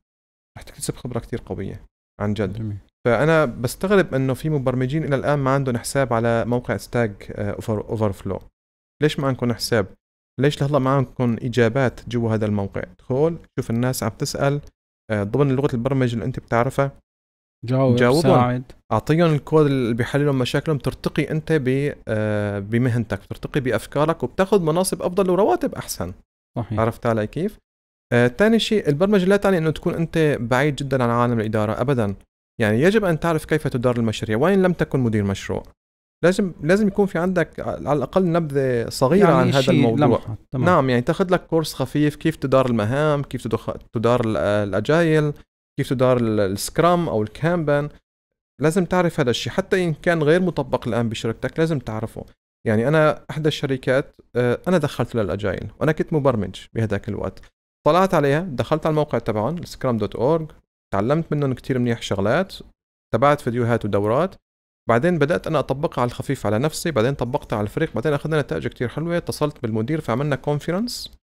Speaker 1: رح تكتسب خبرة كتير قوية عن جد جميل. فانا بستغرب انه في مبرمجين الى الان ما عندهم حساب على موقع ستاج اوفر فلو ليش ما عندكم حساب ليش لهلا ما عندكم اجابات جوا هذا الموقع ادخل شوف الناس عم تسال آه، ضمن لغه البرمجه اللي انت بتعرفها جاوب جاوبهم ساعد. اعطيهم الكود اللي لهم مشاكلهم ترتقي انت آه، بمهنتك ترتقي بافكارك وبتاخذ مناصب افضل ورواتب احسن صحيح عرفت علي كيف؟ ثاني آه، شيء البرمجه لا تعني انه تكون انت بعيد جدا عن عالم الاداره ابدا يعني يجب ان تعرف كيف تدار المشاريع وان لم تكن مدير مشروع لازم لازم يكون في عندك على الاقل نبذه صغيره يعني عن هذا الموضوع تمام. نعم يعني تاخذ لك كورس خفيف كيف تدار المهام كيف تدار الاجايل كيف تدار السكرام او الكامبان لازم تعرف هذا الشيء حتى ان كان غير مطبق الان بشركتك لازم تعرفه يعني انا احدى الشركات آه، انا دخلت للاجايل وانا كنت مبرمج بهذاك الوقت طلعت عليها دخلت على الموقع تبعهم سكرام دوت اورج تعلمت منهم كثير منيح شغلات تابعت فيديوهات ودورات بعدين بدات انا اطبقها على الخفيف على نفسي بعدين طبقتها على الفريق بعدين اخذنا نتائج كتير حلوه اتصلت بالمدير فعملنا كونفرنس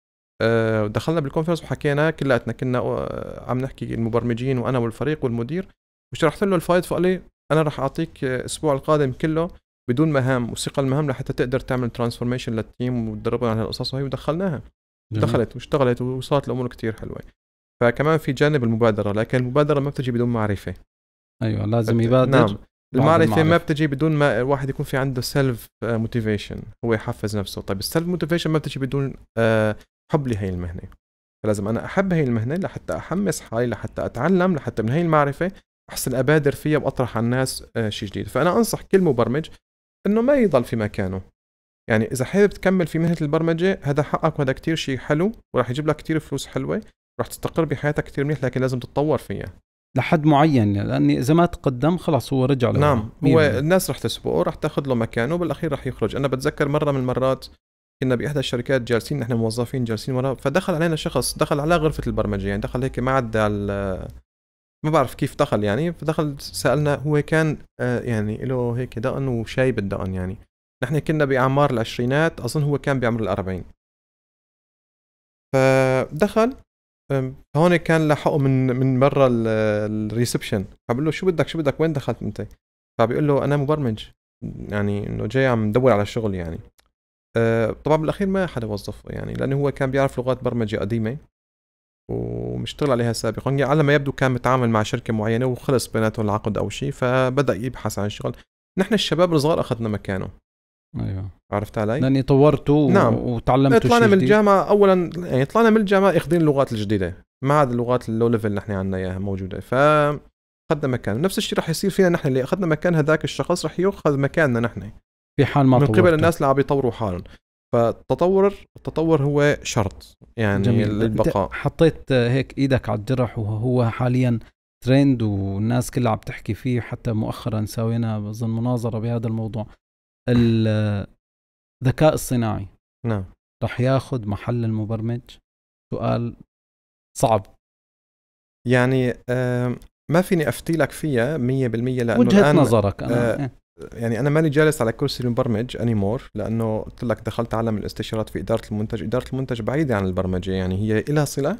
Speaker 1: آه، دخلنا بالكونفرنس وحكينا كلياتنا كنا آه، عم نحكي المبرمجين وانا والفريق والمدير وشرحت له الفايد فقال لي انا راح اعطيك الاسبوع القادم كله بدون مهام وثقه المهام لحتى تقدر تعمل ترانسفورميشن للتيم وتدربهم على هالقصص وهي ودخلناها دخلت واشتغلت وصارت الامور كتير حلوه فكمان في جانب المبادره لكن المبادره ما بتجي بدون معرفه ايوه لازم يبادر نعم المعرفه ما بتجي بدون ما الواحد يكون في عنده سيلف موتيفيشن آه، هو يحفز نفسه طيب السيلف موتيفيشن ما بتجي بدون آه، حب لهي المهنه فلازم انا احب هي المهنه لحتى احمس حالي لحتى اتعلم لحتى من هي المعرفه احسن ابادر فيها واطرح على الناس آه، شيء جديد فانا انصح كل مبرمج انه ما يضل في مكانه يعني اذا حابب تكمل في مهنه البرمجه هذا حقك وهذا كتير شيء حلو وراح يجيب لك كتير فلوس حلوه راح تستقر بحياتك كتير منيح لكن لازم تتطور فيها
Speaker 2: لحد معين لاني اذا ما تقدم خلاص هو رجع له نعم هو
Speaker 1: الناس رح تسبقه رح تاخذ له مكانه بالاخير رح يخرج انا بتذكر مره من المرات كنا باحدى الشركات جالسين نحن موظفين جالسين ورا فدخل علينا شخص دخل على غرفه البرمجه يعني دخل هيك ما عدى ما بعرف كيف دخل يعني فدخل سالنا هو كان آه، يعني له هيك دقن وشايب الدقن يعني نحن كنا باعمار العشرينات اظن هو كان بعمر الأربعين فدخل هون كان لحقه من من برا الريسبشن فبقول له شو بدك شو بدك وين دخلت انت فبيقول له انا مبرمج يعني انه جاي عم ندور على شغل يعني أه، طبعا بالاخير ما حدا وظفه يعني لانه هو كان بيعرف لغات برمجه قديمه ومشتغل عليها سابقا يعني على ما يبدو كان متعامل مع شركه معينه وخلص بيناتهم العقد او شيء فبدا يبحث عن شغل نحن الشباب الصغار اخذنا مكانه ايوه عرفت علي؟ لاني طورته نعم. وتعلمت إيه، طلعنا من الجامعه اولا يعني طلعنا من الجامعه اخذين اللغات الجديده ما عاد اللغات اللو ليفل نحن عندنا اياها موجوده ف اخذنا مكان نفس الشيء رح يصير فينا نحن اللي اخذنا مكان هذاك الشخص رح ياخذ مكاننا نحن في حال ما من قبل الناس اللي عم يطوروا حالهم فالتطور التطور هو شرط يعني جميل. للبقاء حطيت هيك ايدك على
Speaker 2: الجرح وهو حاليا ترند والناس كلها عم تحكي فيه حتى مؤخرا سوينا بظن مناظره بهذا الموضوع الذكاء الصناعي نعم رح ياخذ محل المبرمج
Speaker 1: سؤال صعب يعني ما فيني افتي لك فيها 100% لانه وجهه الآن نظرك أنا. آه إيه. يعني انا ماني جالس على كرسي المبرمج انيمور لانه قلت لك دخلت عالم الاستشارات في اداره المنتج اداره المنتج بعيده عن البرمجه يعني هي لها صله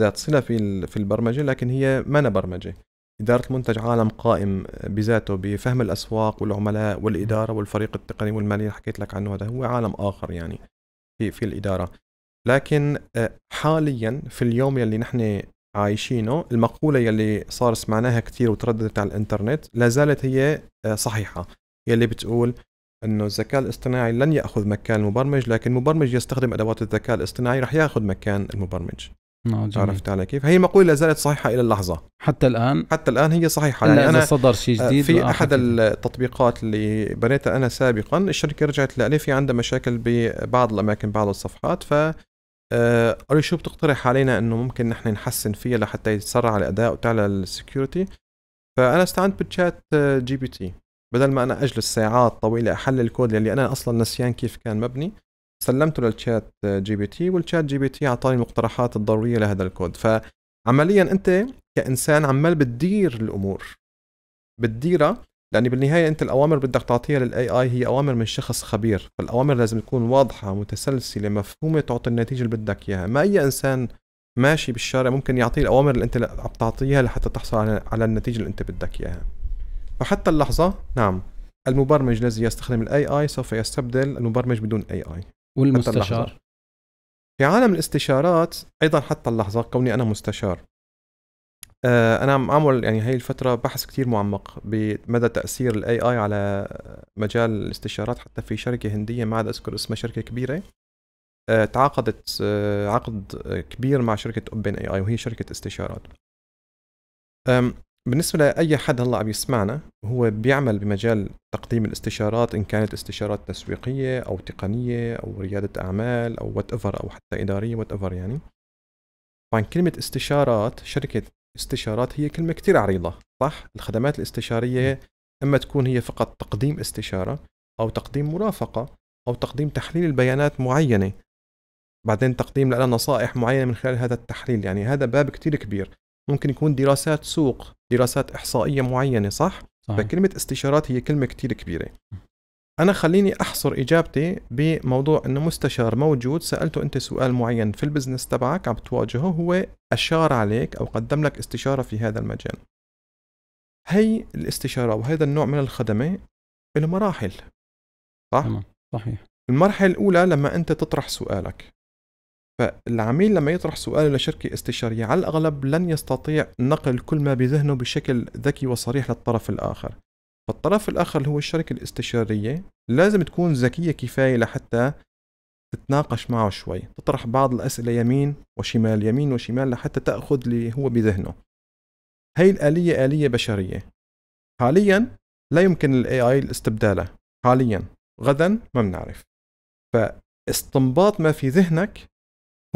Speaker 1: ذات صله في في البرمجه لكن هي ما برمجه إدارة منتج عالم قائم بذاته بفهم الأسواق والعملاء والإدارة والفريق التقني والمالي اللي حكيت لك عنه هذا هو عالم آخر يعني في في الإدارة لكن آه، حاليا في اليوم يلي نحن عايشينه المقولة يلي صار سمعناها كثير وترددت على الإنترنت لا زالت هي آه، صحيحة يلي بتقول انه الذكاء الاصطناعي لن ياخذ مكان المبرمج لكن مبرمج يستخدم ادوات الذكاء الاصطناعي رح ياخذ مكان المبرمج
Speaker 2: نعم، عرفت
Speaker 1: علي كيف؟ هي المقوله لا زالت صحيحه الى اللحظه حتى الان حتى الان هي صحيحه يعني انا صدر شيء آه، جديد في احد كيف. التطبيقات اللي بنيتها انا سابقا الشركه رجعت لي في عندها مشاكل ببعض الاماكن بعض الصفحات ف قالوا آه، شو بتقترح علينا انه ممكن نحن نحسن فيها لحتى يتسرع الاداء وتعلى السكيورتي فانا استعنت بتشات آه، جي بي تي بدل ما انا اجلس ساعات طويله احلل الكود اللي انا اصلا نسيان كيف كان مبني سلمته للشات جي بي تي والشات جي بي تي اعطاني المقترحات الضروريه لهذا الكود فعمليا انت كانسان عمال بتدير الامور بتديرها لاني بالنهايه انت الاوامر بدك تعطيها للاي اي هي اوامر من شخص خبير فالاوامر لازم تكون واضحه متسلسله مفهومه تعطي النتيجه اللي بدك اياها ما اي انسان ماشي بالشارع ممكن يعطيه الاوامر اللي انت عم تعطيها لحتى تحصل على النتيجه اللي انت بدك اياها فحتى اللحظه نعم المبرمج الذي يستخدم الاي اي سوف يستبدل المبرمج بدون اي اي والمستشار في عالم الاستشارات ايضا حتى اللحظه كوني انا مستشار آه، انا عم اعمل يعني هاي الفتره بحث كتير معمق بمدى تاثير الاي اي على مجال الاستشارات حتى في شركه هنديه ما عاد اذكر اسمها شركه كبيره آه، تعاقدت آه، عقد كبير مع شركه اوبن اي اي وهي شركه استشارات بالنسبة لأي حد هلا عم يسمعنا هو بيعمل بمجال تقديم الاستشارات إن كانت استشارات تسويقية أو تقنية أو ريادة أعمال أو وات ايفر أو حتى إدارية وات ايفر يعني طبعا كلمة استشارات شركة استشارات هي كلمة كتير عريضة صح؟ الخدمات الاستشارية إما تكون هي فقط تقديم استشارة أو تقديم مرافقة أو تقديم تحليل البيانات معينة بعدين تقديم لنا نصائح معينة من خلال هذا التحليل يعني هذا باب كتير كبير ممكن يكون دراسات سوق دراسات احصائيه معينه صح؟ صحيح. فكلمه استشارات هي كلمه كتير كبيره انا خليني احصر اجابتي بموضوع انه مستشار موجود سالته انت سؤال معين في البزنس تبعك عم تواجهه هو اشار عليك او قدم لك استشاره في هذا المجال هي الاستشاره وهذا النوع من الخدمه له مراحل صح؟ تمام صحيح المرحله الاولى لما انت تطرح سؤالك فالعميل لما يطرح سؤال لشركة استشارية على الأغلب لن يستطيع نقل كل ما بذهنه بشكل ذكي وصريح للطرف الآخر فالطرف الآخر اللي هو الشركة الاستشارية لازم تكون ذكية كفاية لحتى تتناقش معه شوي تطرح بعض الأسئلة يمين وشمال يمين وشمال لحتى تأخذ اللي هو بذهنه هي الآلية آلية بشرية حاليا لا يمكن الاي اي الاستبداله حاليا غدا ما بنعرف فاستنباط ما في ذهنك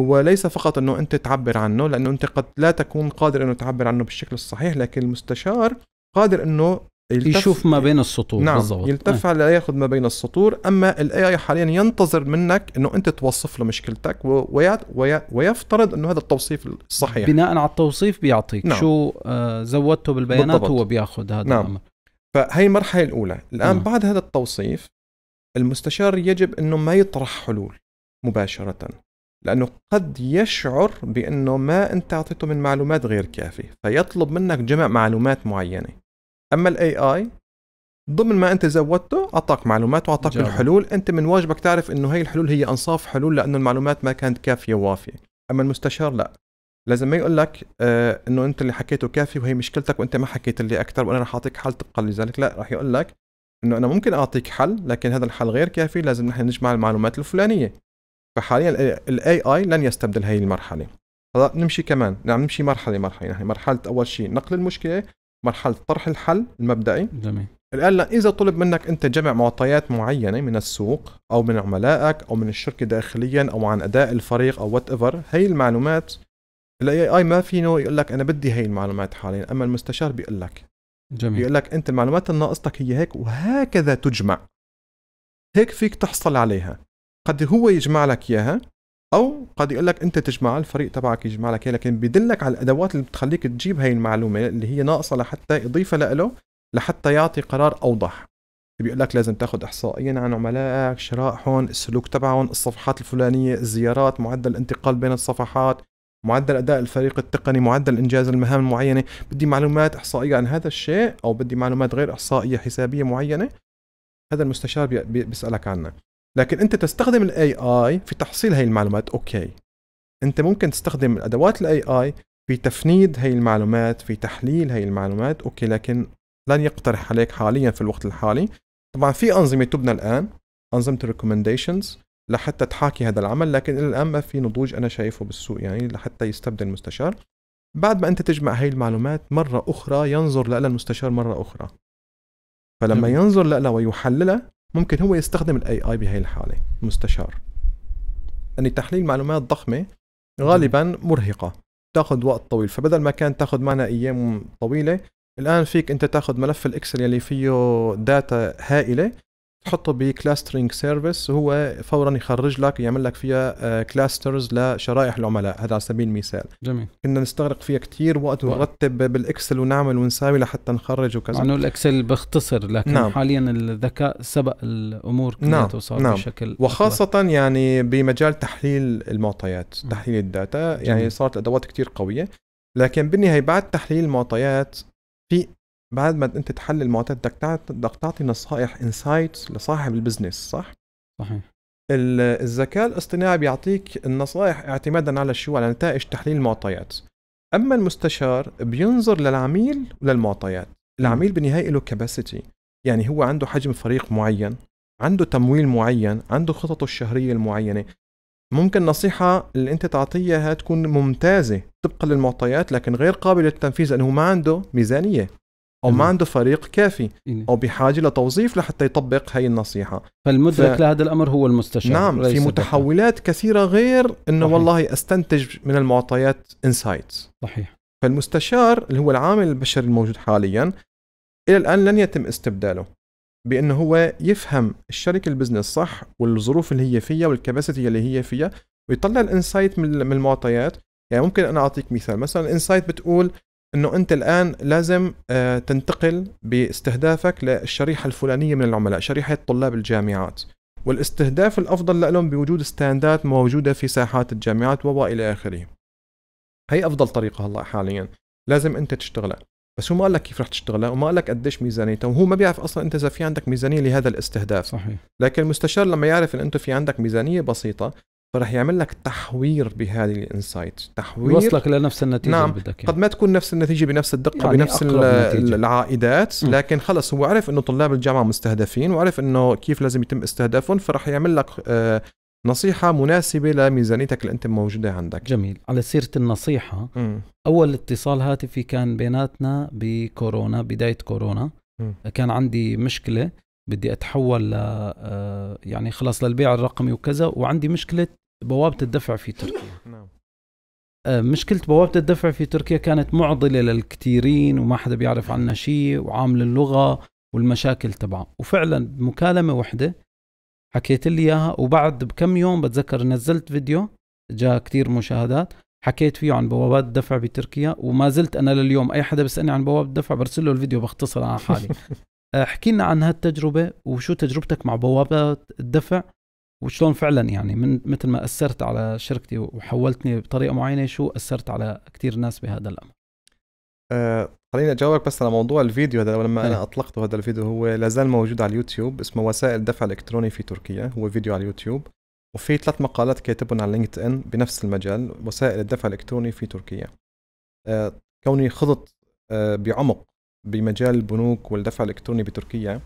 Speaker 1: هو ليس فقط انه انت تعبر عنه لانه انت قد لا تكون قادر انه تعبر عنه بالشكل الصحيح لكن المستشار قادر انه يلتف يشوف ما بين السطور نعم بالضبط. يلتف إيه. على ياخذ ما بين السطور اما الاي اي حاليا ينتظر منك انه انت توصف له مشكلتك وي... وي... ويفترض انه هذا التوصيف الصحيح بناء على التوصيف بيعطيك نعم.
Speaker 2: شو آه، زودته بالبيانات بالضبط. هو بياخذ هذا نعم. الامر
Speaker 1: فهي المرحله الاولى الان نعم. بعد هذا التوصيف المستشار يجب انه ما يطرح حلول مباشره لأنه قد يشعر بأنه ما أنت أعطيته من معلومات غير كافية فيطلب منك جمع معلومات معينة أما الاي اي ضمن ما انت زودته اعطاك معلومات واعطاك الحلول انت من واجبك تعرف انه هي الحلول هي انصاف حلول لانه المعلومات ما كانت كافيه ووافيه اما المستشار لا لازم ما يقول لك آه انه انت اللي حكيته كافي وهي مشكلتك وانت ما حكيت لي اكثر وانا رح اعطيك حل تبقى لذلك لا رح يقول لك انه انا ممكن اعطيك حل لكن هذا الحل غير كافي لازم نحن نجمع المعلومات الفلانيه فحاليا الاي اي لن يستبدل هي المرحله هلا نمشي كمان نعم نمشي مرحله مرحله نحن يعني مرحله اول شيء نقل المشكله مرحله طرح الحل المبدئي جميل الان اذا طلب منك انت جمع معطيات معينه من السوق او من عملائك او من الشركه داخليا او عن اداء الفريق او وات ايفر هي المعلومات الاي اي ما فينه يقول لك انا بدي هي المعلومات حاليا اما المستشار بيقول لك جميل بيقول لك انت المعلومات اللي ناقصتك هي هيك وهكذا تجمع هيك فيك تحصل عليها قد هو يجمع لك اياها او قد يقول لك انت تجمع الفريق تبعك يجمع لك اياها لكن بيدلك على الادوات اللي بتخليك تجيب هاي المعلومه اللي هي ناقصه لحتى يضيفها له لحتى يعطي قرار اوضح بيقول لك لازم تاخذ احصائيا عن عملائك شرائحهم السلوك تبعهم الصفحات الفلانيه الزيارات معدل الانتقال بين الصفحات معدل اداء الفريق التقني معدل انجاز المهام المعينه بدي معلومات احصائيه عن هذا الشيء او بدي معلومات غير احصائيه حسابيه معينه هذا المستشار بيسالك عنها لكن انت تستخدم الاي اي في تحصيل هاي المعلومات اوكي انت ممكن تستخدم ادوات الاي اي في تفنيد هاي المعلومات في تحليل هاي المعلومات اوكي لكن لن يقترح عليك حاليا في الوقت الحالي طبعا في انظمه تبنى الان انظمه الريكومنديشنز لحتى تحاكي هذا العمل لكن الى الان ما في نضوج انا شايفه بالسوق يعني لحتى يستبدل المستشار بعد ما انت تجمع هاي المعلومات مره اخرى ينظر لها المستشار مره اخرى فلما ينظر لها ويحللها ممكن هو يستخدم الاي اي بهي الحاله مستشار ان يعني تحليل معلومات ضخمه غالبا نعم. مرهقه تاخذ وقت طويل فبدل ما كان تاخذ معنا ايام طويله الان فيك انت تاخذ ملف الاكسل يلي فيه داتا هائله تحطه بكلاسترينج سيرفيس وهو فورا يخرج لك يعمل لك فيها كلاسترز آه، لشرائح العملاء هذا على سبيل المثال جميل كنا نستغرق فيها كثير وقت ونرتب بالاكسل ونعمل ونساوي لحتى نخرج وكذا مع انه الاكسل بختصر لكن نعم. حاليا
Speaker 2: الذكاء سبق الامور كلها نعم، وصار نعم. بشكل
Speaker 1: وخاصه أكبر. يعني بمجال تحليل المعطيات تحليل الداتا يعني صارت ادوات كثير قويه لكن بالنهايه بعد تحليل المعطيات في بعد ما انت تحلل المعطيات بدك بدك تعطي نصائح انسايتس لصاحب البزنس صح؟ صحيح الذكاء الاصطناعي بيعطيك النصائح اعتمادا على شو؟ على نتائج تحليل المعطيات اما المستشار بينظر للعميل وللمعطيات العميل بالنهايه له كباسيتي يعني هو عنده حجم فريق معين عنده تمويل معين عنده خططه الشهريه المعينه ممكن نصيحة اللي أنت تعطيها تكون ممتازة طبقا للمعطيات لكن غير قابلة للتنفيذ لأنه ما عنده ميزانية او ما عنده فريق كافي إيه. او بحاجه لتوظيف لحتى يطبق هي النصيحه فالمدرك ف... لهذا الامر هو المستشار نعم في متحولات بقى. كثيره غير انه صحيح. والله استنتج من المعطيات انسايتس صحيح فالمستشار اللي هو العامل البشري الموجود حاليا الى الان لن يتم استبداله بانه هو يفهم الشركه البزنس صح والظروف اللي هي فيها والكباسيتي اللي هي فيها ويطلع الانسايت من المعطيات يعني ممكن انا اعطيك مثال مثلا الانسايت بتقول انه انت الان لازم آه، تنتقل باستهدافك للشريحه الفلانيه من العملاء شريحه طلاب الجامعات والاستهداف الافضل لهم بوجود ستاندات موجوده في ساحات الجامعات والى اخره هي افضل طريقه هلا حاليا لازم انت تشتغلها بس هو ما قال لك كيف رح تشتغلها وما قال لك قديش ميزانيتها وهو ما بيعرف اصلا انت اذا في عندك ميزانيه لهذا الاستهداف صحيح لكن المستشار لما يعرف ان انت في عندك ميزانيه بسيطه فراح يعمل لك تحوير بهذه الانسايت تحوير يوصلك لنفس النتيجه نعم بدك يعني. قد ما تكون نفس النتيجه بنفس الدقه يعني بنفس العائدات م. لكن خلص هو عرف انه طلاب الجامعه مستهدفين وعرف انه كيف لازم يتم استهدافهم فراح يعمل لك آه، نصيحه مناسبه لميزانيتك اللي انت موجوده عندك جميل على سيره النصيحه م. اول اتصال
Speaker 2: هاتفي كان بيناتنا بكورونا بدايه كورونا م. كان عندي مشكله بدي اتحول ل آه، يعني خلاص للبيع الرقمي وكذا وعندي مشكله بوابه الدفع في تركيا نعم آه، مشكلة بوابة الدفع في تركيا كانت معضلة للكثيرين وما حدا بيعرف عنها شيء وعامل اللغة والمشاكل تبعها وفعلا بمكالمة وحدة حكيت لي إياها وبعد بكم يوم بتذكر نزلت فيديو جاء كتير مشاهدات حكيت فيه عن بوابات الدفع بتركيا وما زلت أنا لليوم أي حدا بيسألني عن بوابة الدفع برسل له الفيديو بختصر على حالي احكي آه، لنا عن هالتجربة وشو تجربتك مع بوابات الدفع وشلون فعلا يعني من مثل ما اثرت على شركتي وحولتني بطريقه معينه شو اثرت على كثير ناس بهذا الامر
Speaker 1: أه خليني اجاوبك بس على موضوع الفيديو هذا لما انا إيه. اطلقته هذا الفيديو هو لازال موجود على اليوتيوب اسمه وسائل دفع الكتروني في تركيا هو فيديو على اليوتيوب وفي ثلاث مقالات كاتبهم على لينكد ان بنفس المجال وسائل الدفع الالكتروني في تركيا أه كوني خضت أه بعمق بمجال البنوك والدفع الالكتروني بتركيا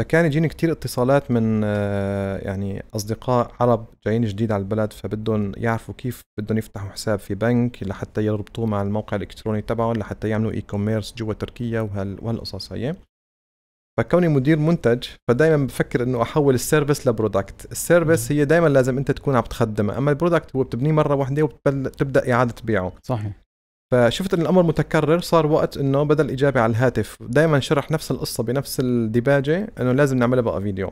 Speaker 1: فكان يجيني كتير اتصالات من آه، يعني اصدقاء عرب جايين جديد على البلد فبدهم يعرفوا كيف بدهم يفتحوا حساب في بنك لحتى يربطوه مع الموقع الالكتروني تبعهم لحتى يعملوا اي كوميرس جوا تركيا وهال وهالقصص هي فكوني مدير منتج فدائما بفكر انه احول السيرفيس لبرودكت السيرفيس هي دائما لازم انت تكون عم تخدمها اما البرودكت هو بتبنيه مره واحده وبتبدا اعاده بيعه صحيح فشفت ان الامر متكرر صار وقت انه بدل اجابه على الهاتف دائما شرح نفس القصه بنفس الديباجه انه لازم نعملها بقى فيديو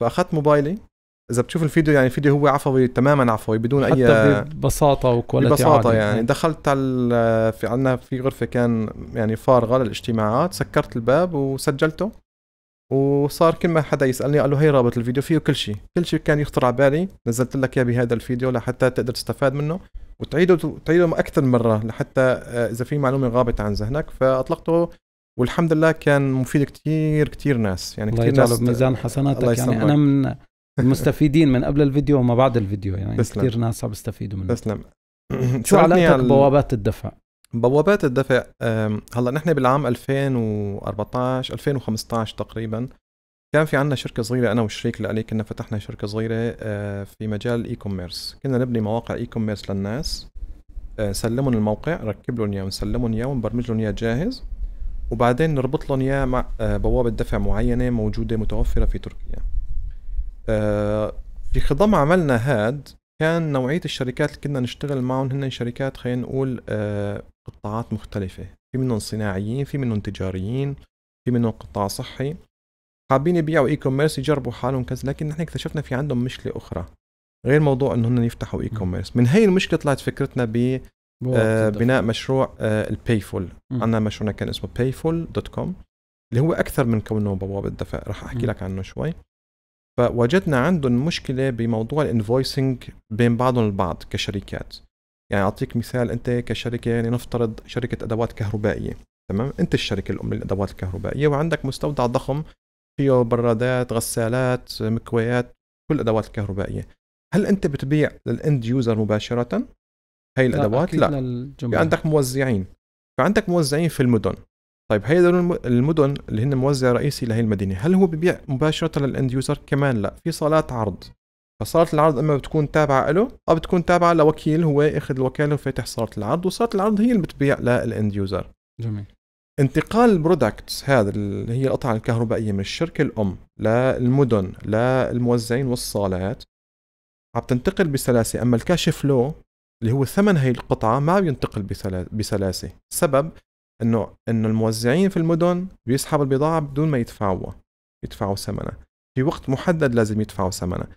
Speaker 1: فاخذت موبايلي اذا بتشوف الفيديو يعني الفيديو هو عفوي تماما عفوي بدون حتى اي حتى ببساطه وكواليتي ببساطه عادي. يعني إيه. دخلت على في عندنا في غرفه كان يعني فارغه للاجتماعات سكرت الباب وسجلته وصار كل ما حدا يسالني قال له هي رابط الفيديو فيه كل شيء كل شيء كان يخطر على بالي نزلت لك اياه بهذا الفيديو لحتى تقدر تستفاد منه وتعيده تعيده اكثر من مره لحتى آه، اذا في معلومه غابت عن ذهنك فاطلقته والحمد لله كان مفيد كثير كثير ناس يعني كثير ناس ميزان حسناتك يعني انا من
Speaker 2: المستفيدين من قبل الفيديو وما بعد الفيديو يعني كثير ناس عم بيستفيدوا منه تسلم شو علاقتك على... بوابات الدفع؟
Speaker 1: بوابات الدفع هلا نحن بالعام 2014 2015 تقريبا كان في عندنا شركة صغيرة أنا والشريك اللي عليه كنا فتحنا شركة صغيرة آه، في مجال الإي كوميرس كنا نبني مواقع إي كوميرس للناس نسلمهم آه، الموقع ركب لهم إياه ونسلمهم إياه ونبرمج لهم إياه جاهز وبعدين نربط لهم إياه مع آه، بوابة دفع معينة موجودة متوفرة في تركيا في خضم عملنا هاد كان نوعية الشركات اللي كنا نشتغل معهم هن شركات خلينا نقول قطاعات مختلفة في منهم صناعيين في منهم تجاريين في منهم قطاع صحي حابين يبيعوا اي كوميرس يجربوا حالهم كذا لكن نحن اكتشفنا في عندهم مشكله اخرى غير موضوع انه هن يفتحوا اي كوميرس من هي المشكله طلعت فكرتنا ب آه بناء مشروع آه البيفول عندنا مشروعنا كان اسمه بيفول دوت كوم اللي هو اكثر من كونه بوابه دفع راح احكي م. لك عنه شوي فوجدنا عندهم مشكله بموضوع الانفويسنج بين بعضهم البعض كشركات يعني اعطيك مثال انت كشركه يعني نفترض شركه ادوات كهربائيه تمام انت الشركه الام للادوات الكهربائيه وعندك مستودع ضخم فيه برادات غسالات مكويات كل الادوات الكهربائيه هل انت بتبيع للاند يوزر مباشره هي الادوات لا, لا. عندك موزعين فعندك موزعين في المدن طيب هي المدن اللي هن موزع رئيسي لهي المدينه هل هو ببيع مباشره للاند يوزر كمان لا في صالات عرض فصالة العرض اما بتكون تابعة له او بتكون تابعة لوكيل هو اخذ الوكالة وفاتح صالة العرض وصالة العرض هي اللي بتبيع للاند يوزر جميل انتقال البرودكتس هذا اللي هي القطع الكهربائية من الشركة الأم للمدن للموزعين والصالات عم تنتقل بسلاسة أما الكاش فلو اللي هو ثمن هي القطعة ما بينتقل بسلاسة السبب انه انه الموزعين في المدن بيسحبوا البضاعة بدون ما يدفعوها يدفعوا ثمنها في وقت محدد لازم يدفعوا ثمنها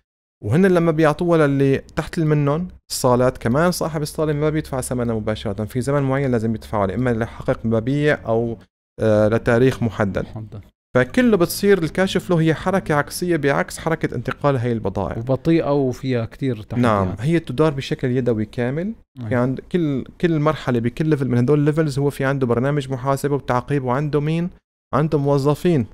Speaker 1: وهن لما بيعطوها للي تحت منهم الصالات كمان صاحب الصاله ما بيدفع ثمنها مباشره في زمن معين لازم يدفعه اما لحقق مبيع او آه، لتاريخ محدد محدد فكله بتصير الكاش فلو هي حركة عكسية بعكس حركة انتقال هي البضائع وبطيئة وفيها كثير تحديات نعم هي تدار بشكل يدوي كامل أيه. في أيوة. عند كل كل مرحلة بكل ليفل من هدول الليفلز هو في عنده برنامج محاسبة وتعقيب وعنده مين؟ عنده موظفين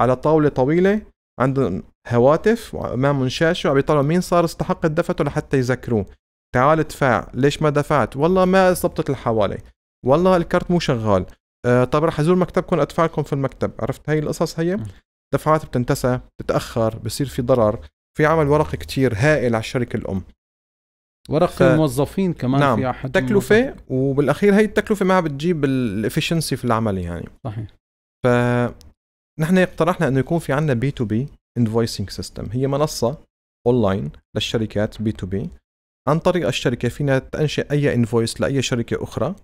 Speaker 1: على طاولة طويلة عندهم هواتف وامام شاشه وعم يطلعوا مين صار استحق دفعته لحتى يذكروه تعال ادفع ليش ما دفعت والله ما زبطت الحواله والله الكارت مو شغال آه، طب رح ازور مكتبكم ادفع لكم في المكتب عرفت هاي القصص هي دفعات بتنتسى بتتاخر بصير في ضرر في عمل ورقي كتير هائل على الشركه الام ورق ف... الموظفين كمان نعم. في احد تكلفه الموظفين. وبالاخير هي التكلفه ما بتجيب الافشنسي في العمل يعني صحيح ف نحن اقترحنا انه يكون في عندنا بي تو بي انفويسنج سيستم هي منصه اونلاين للشركات بي تو بي عن طريق الشركه فينا تنشئ اي انفويس لاي شركه اخرى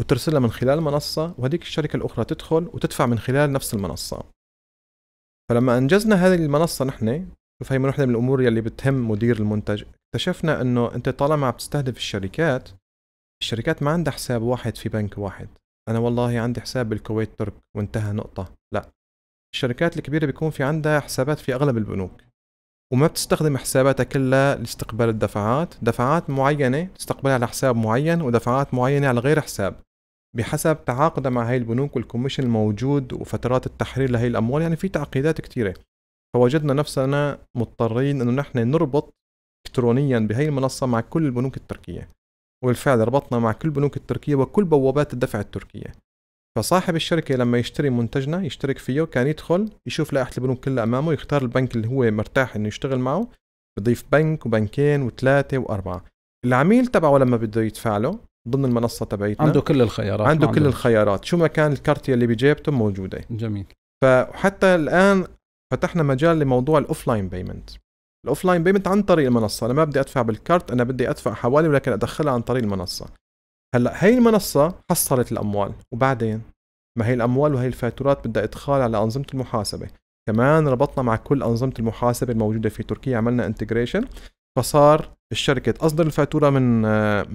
Speaker 1: وترسلها من خلال المنصه وهذيك الشركه الاخرى تدخل وتدفع من خلال نفس المنصه فلما انجزنا هذه المنصه نحن شوف هي من وحده من الامور يلي بتهم مدير المنتج اكتشفنا انه انت طالما عم تستهدف الشركات الشركات ما عندها حساب واحد في بنك واحد انا والله عندي حساب بالكويت ترك وانتهى نقطه لا الشركات الكبيرة بيكون في عندها حسابات في أغلب البنوك وما بتستخدم حساباتها كلها لاستقبال الدفعات دفعات معينة تستقبلها على حساب معين ودفعات معينة على غير حساب بحسب تعاقدها مع هاي البنوك والكوميشن الموجود وفترات التحرير لهي الأموال يعني في تعقيدات كثيرة فوجدنا نفسنا مضطرين انه نحن نربط الكترونيا بهي المنصه مع كل البنوك التركيه وبالفعل ربطنا مع كل البنوك التركيه وكل بوابات الدفع التركيه فصاحب الشركه لما يشتري منتجنا يشترك فيه كان يدخل يشوف لائحه البنوك كلها امامه يختار البنك اللي هو مرتاح انه يشتغل معه بضيف بنك وبنكين وثلاثه واربعه العميل تبعه لما بده يدفع له ضمن المنصه تبعيتنا عنده كل الخيارات عنده, كل الخيارات شو ما كان الكارت اللي بجيبته موجوده جميل فحتى الان فتحنا مجال لموضوع الاوفلاين بيمنت الاوفلاين بيمنت عن طريق المنصه انا ما بدي ادفع بالكارت انا بدي ادفع حوالي ولكن ادخلها عن طريق المنصه هلا هي المنصة حصلت الأموال وبعدين ما هي الأموال وهي الفاتورات بدها إدخال على أنظمة المحاسبة كمان ربطنا مع كل أنظمة المحاسبة الموجودة في تركيا عملنا انتجريشن فصار الشركة تصدر الفاتورة من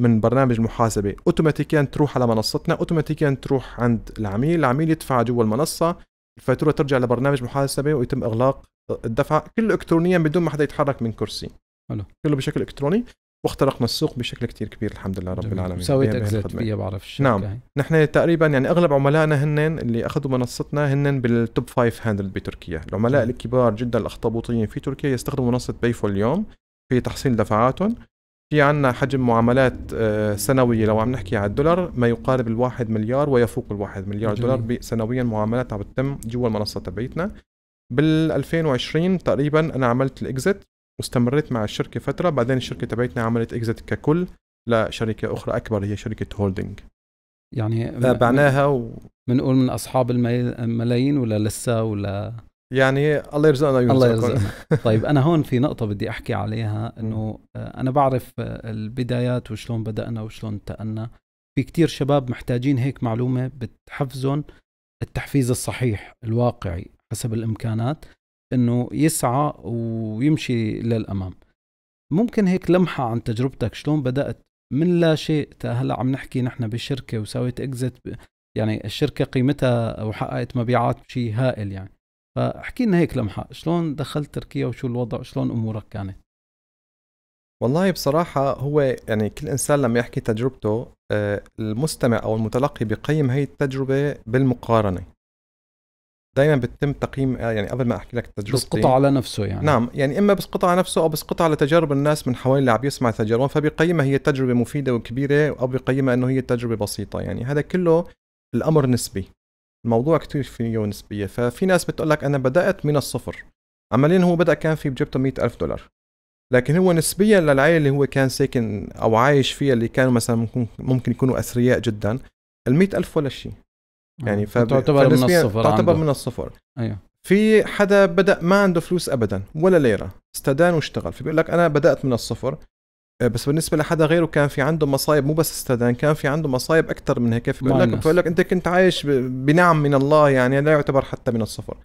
Speaker 1: من برنامج المحاسبة اوتوماتيكيا تروح على منصتنا اوتوماتيكيا تروح عند العميل العميل يدفع جوا المنصة الفاتورة ترجع لبرنامج محاسبة ويتم إغلاق الدفع كله إلكترونيا بدون ما حدا يتحرك من كرسي حلو كله بشكل إلكتروني واخترقنا السوق بشكل كتير كبير الحمد لله رب جميل. العالمين سويت اكزيت فيها بعرف الشركه نعم نحن تقريبا يعني اغلب عملائنا هن اللي اخذوا منصتنا هن بالتوب 500 بتركيا العملاء جميل. الكبار جدا الاخطبوطيين في تركيا يستخدموا منصه بيفو اليوم في تحصيل دفعاتهم في عنا حجم معاملات آه، سنوية لو عم نحكي على الدولار ما يقارب الواحد مليار ويفوق الواحد مليار جميل. دولار سنويا معاملات عم بتتم جوا المنصة تبعيتنا بال 2020 تقريبا انا عملت الاكزت واستمريت مع الشركه فتره بعدين الشركه تبعتنا عملت اكزت ككل لشركه اخرى اكبر هي شركه هولدنج يعني تابعناها آه،
Speaker 2: و... بنقول من اصحاب الملايين ولا لسه ولا يعني الله يرزقنا ويرزقكم الله يرزقنا طيب انا هون في نقطه بدي احكي عليها انه آه، انا بعرف آه، البدايات وشلون بدانا وشلون انتقلنا في كتير شباب محتاجين هيك معلومه بتحفزهم التحفيز الصحيح الواقعي حسب الامكانات انه يسعى ويمشي للامام ممكن هيك لمحه عن تجربتك شلون بدات من لا شيء هلا عم نحكي نحن بشركه وسويت اكزت يعني الشركه قيمتها وحققت مبيعات شيء هائل يعني فاحكي لنا هيك لمحه شلون دخلت تركيا وشو الوضع شلون امورك كانت
Speaker 1: والله بصراحة هو يعني كل إنسان لما يحكي تجربته آه، المستمع أو المتلقي بقيم هي التجربة بالمقارنة دائما بتم تقييم يعني قبل ما احكي لك تجربتي بسقطها على نفسه يعني نعم يعني اما بسقطها على نفسه او بسقطها على تجارب الناس من حوالي اللي عم يسمع تجاربهم فبيقيمها هي تجربه مفيده وكبيره او بيقيمها انه هي تجربه بسيطه يعني هذا كله الامر نسبي الموضوع كثير فيه نسبيه ففي ناس بتقول لك انا بدات من الصفر عمليا هو بدا كان في بجيبته 100000 دولار لكن هو نسبيا للعائله اللي هو كان ساكن او عايش فيها اللي كانوا مثلا ممكن يكونوا اثرياء جدا ال ألف ولا شيء يعني فب... تعتبر من الصفر تعتبر عنده. من الصفر ايوه في حدا بدا ما عنده فلوس ابدا ولا ليره استدان واشتغل فبيقول لك انا بدات من الصفر آه، بس بالنسبه لحدا غيره كان في عنده مصايب مو بس استدان كان في عنده مصايب اكثر من هيك فبيقول لك بيقول لك انت كنت عايش بنعم من الله يعني لا يعتبر حتى من الصفر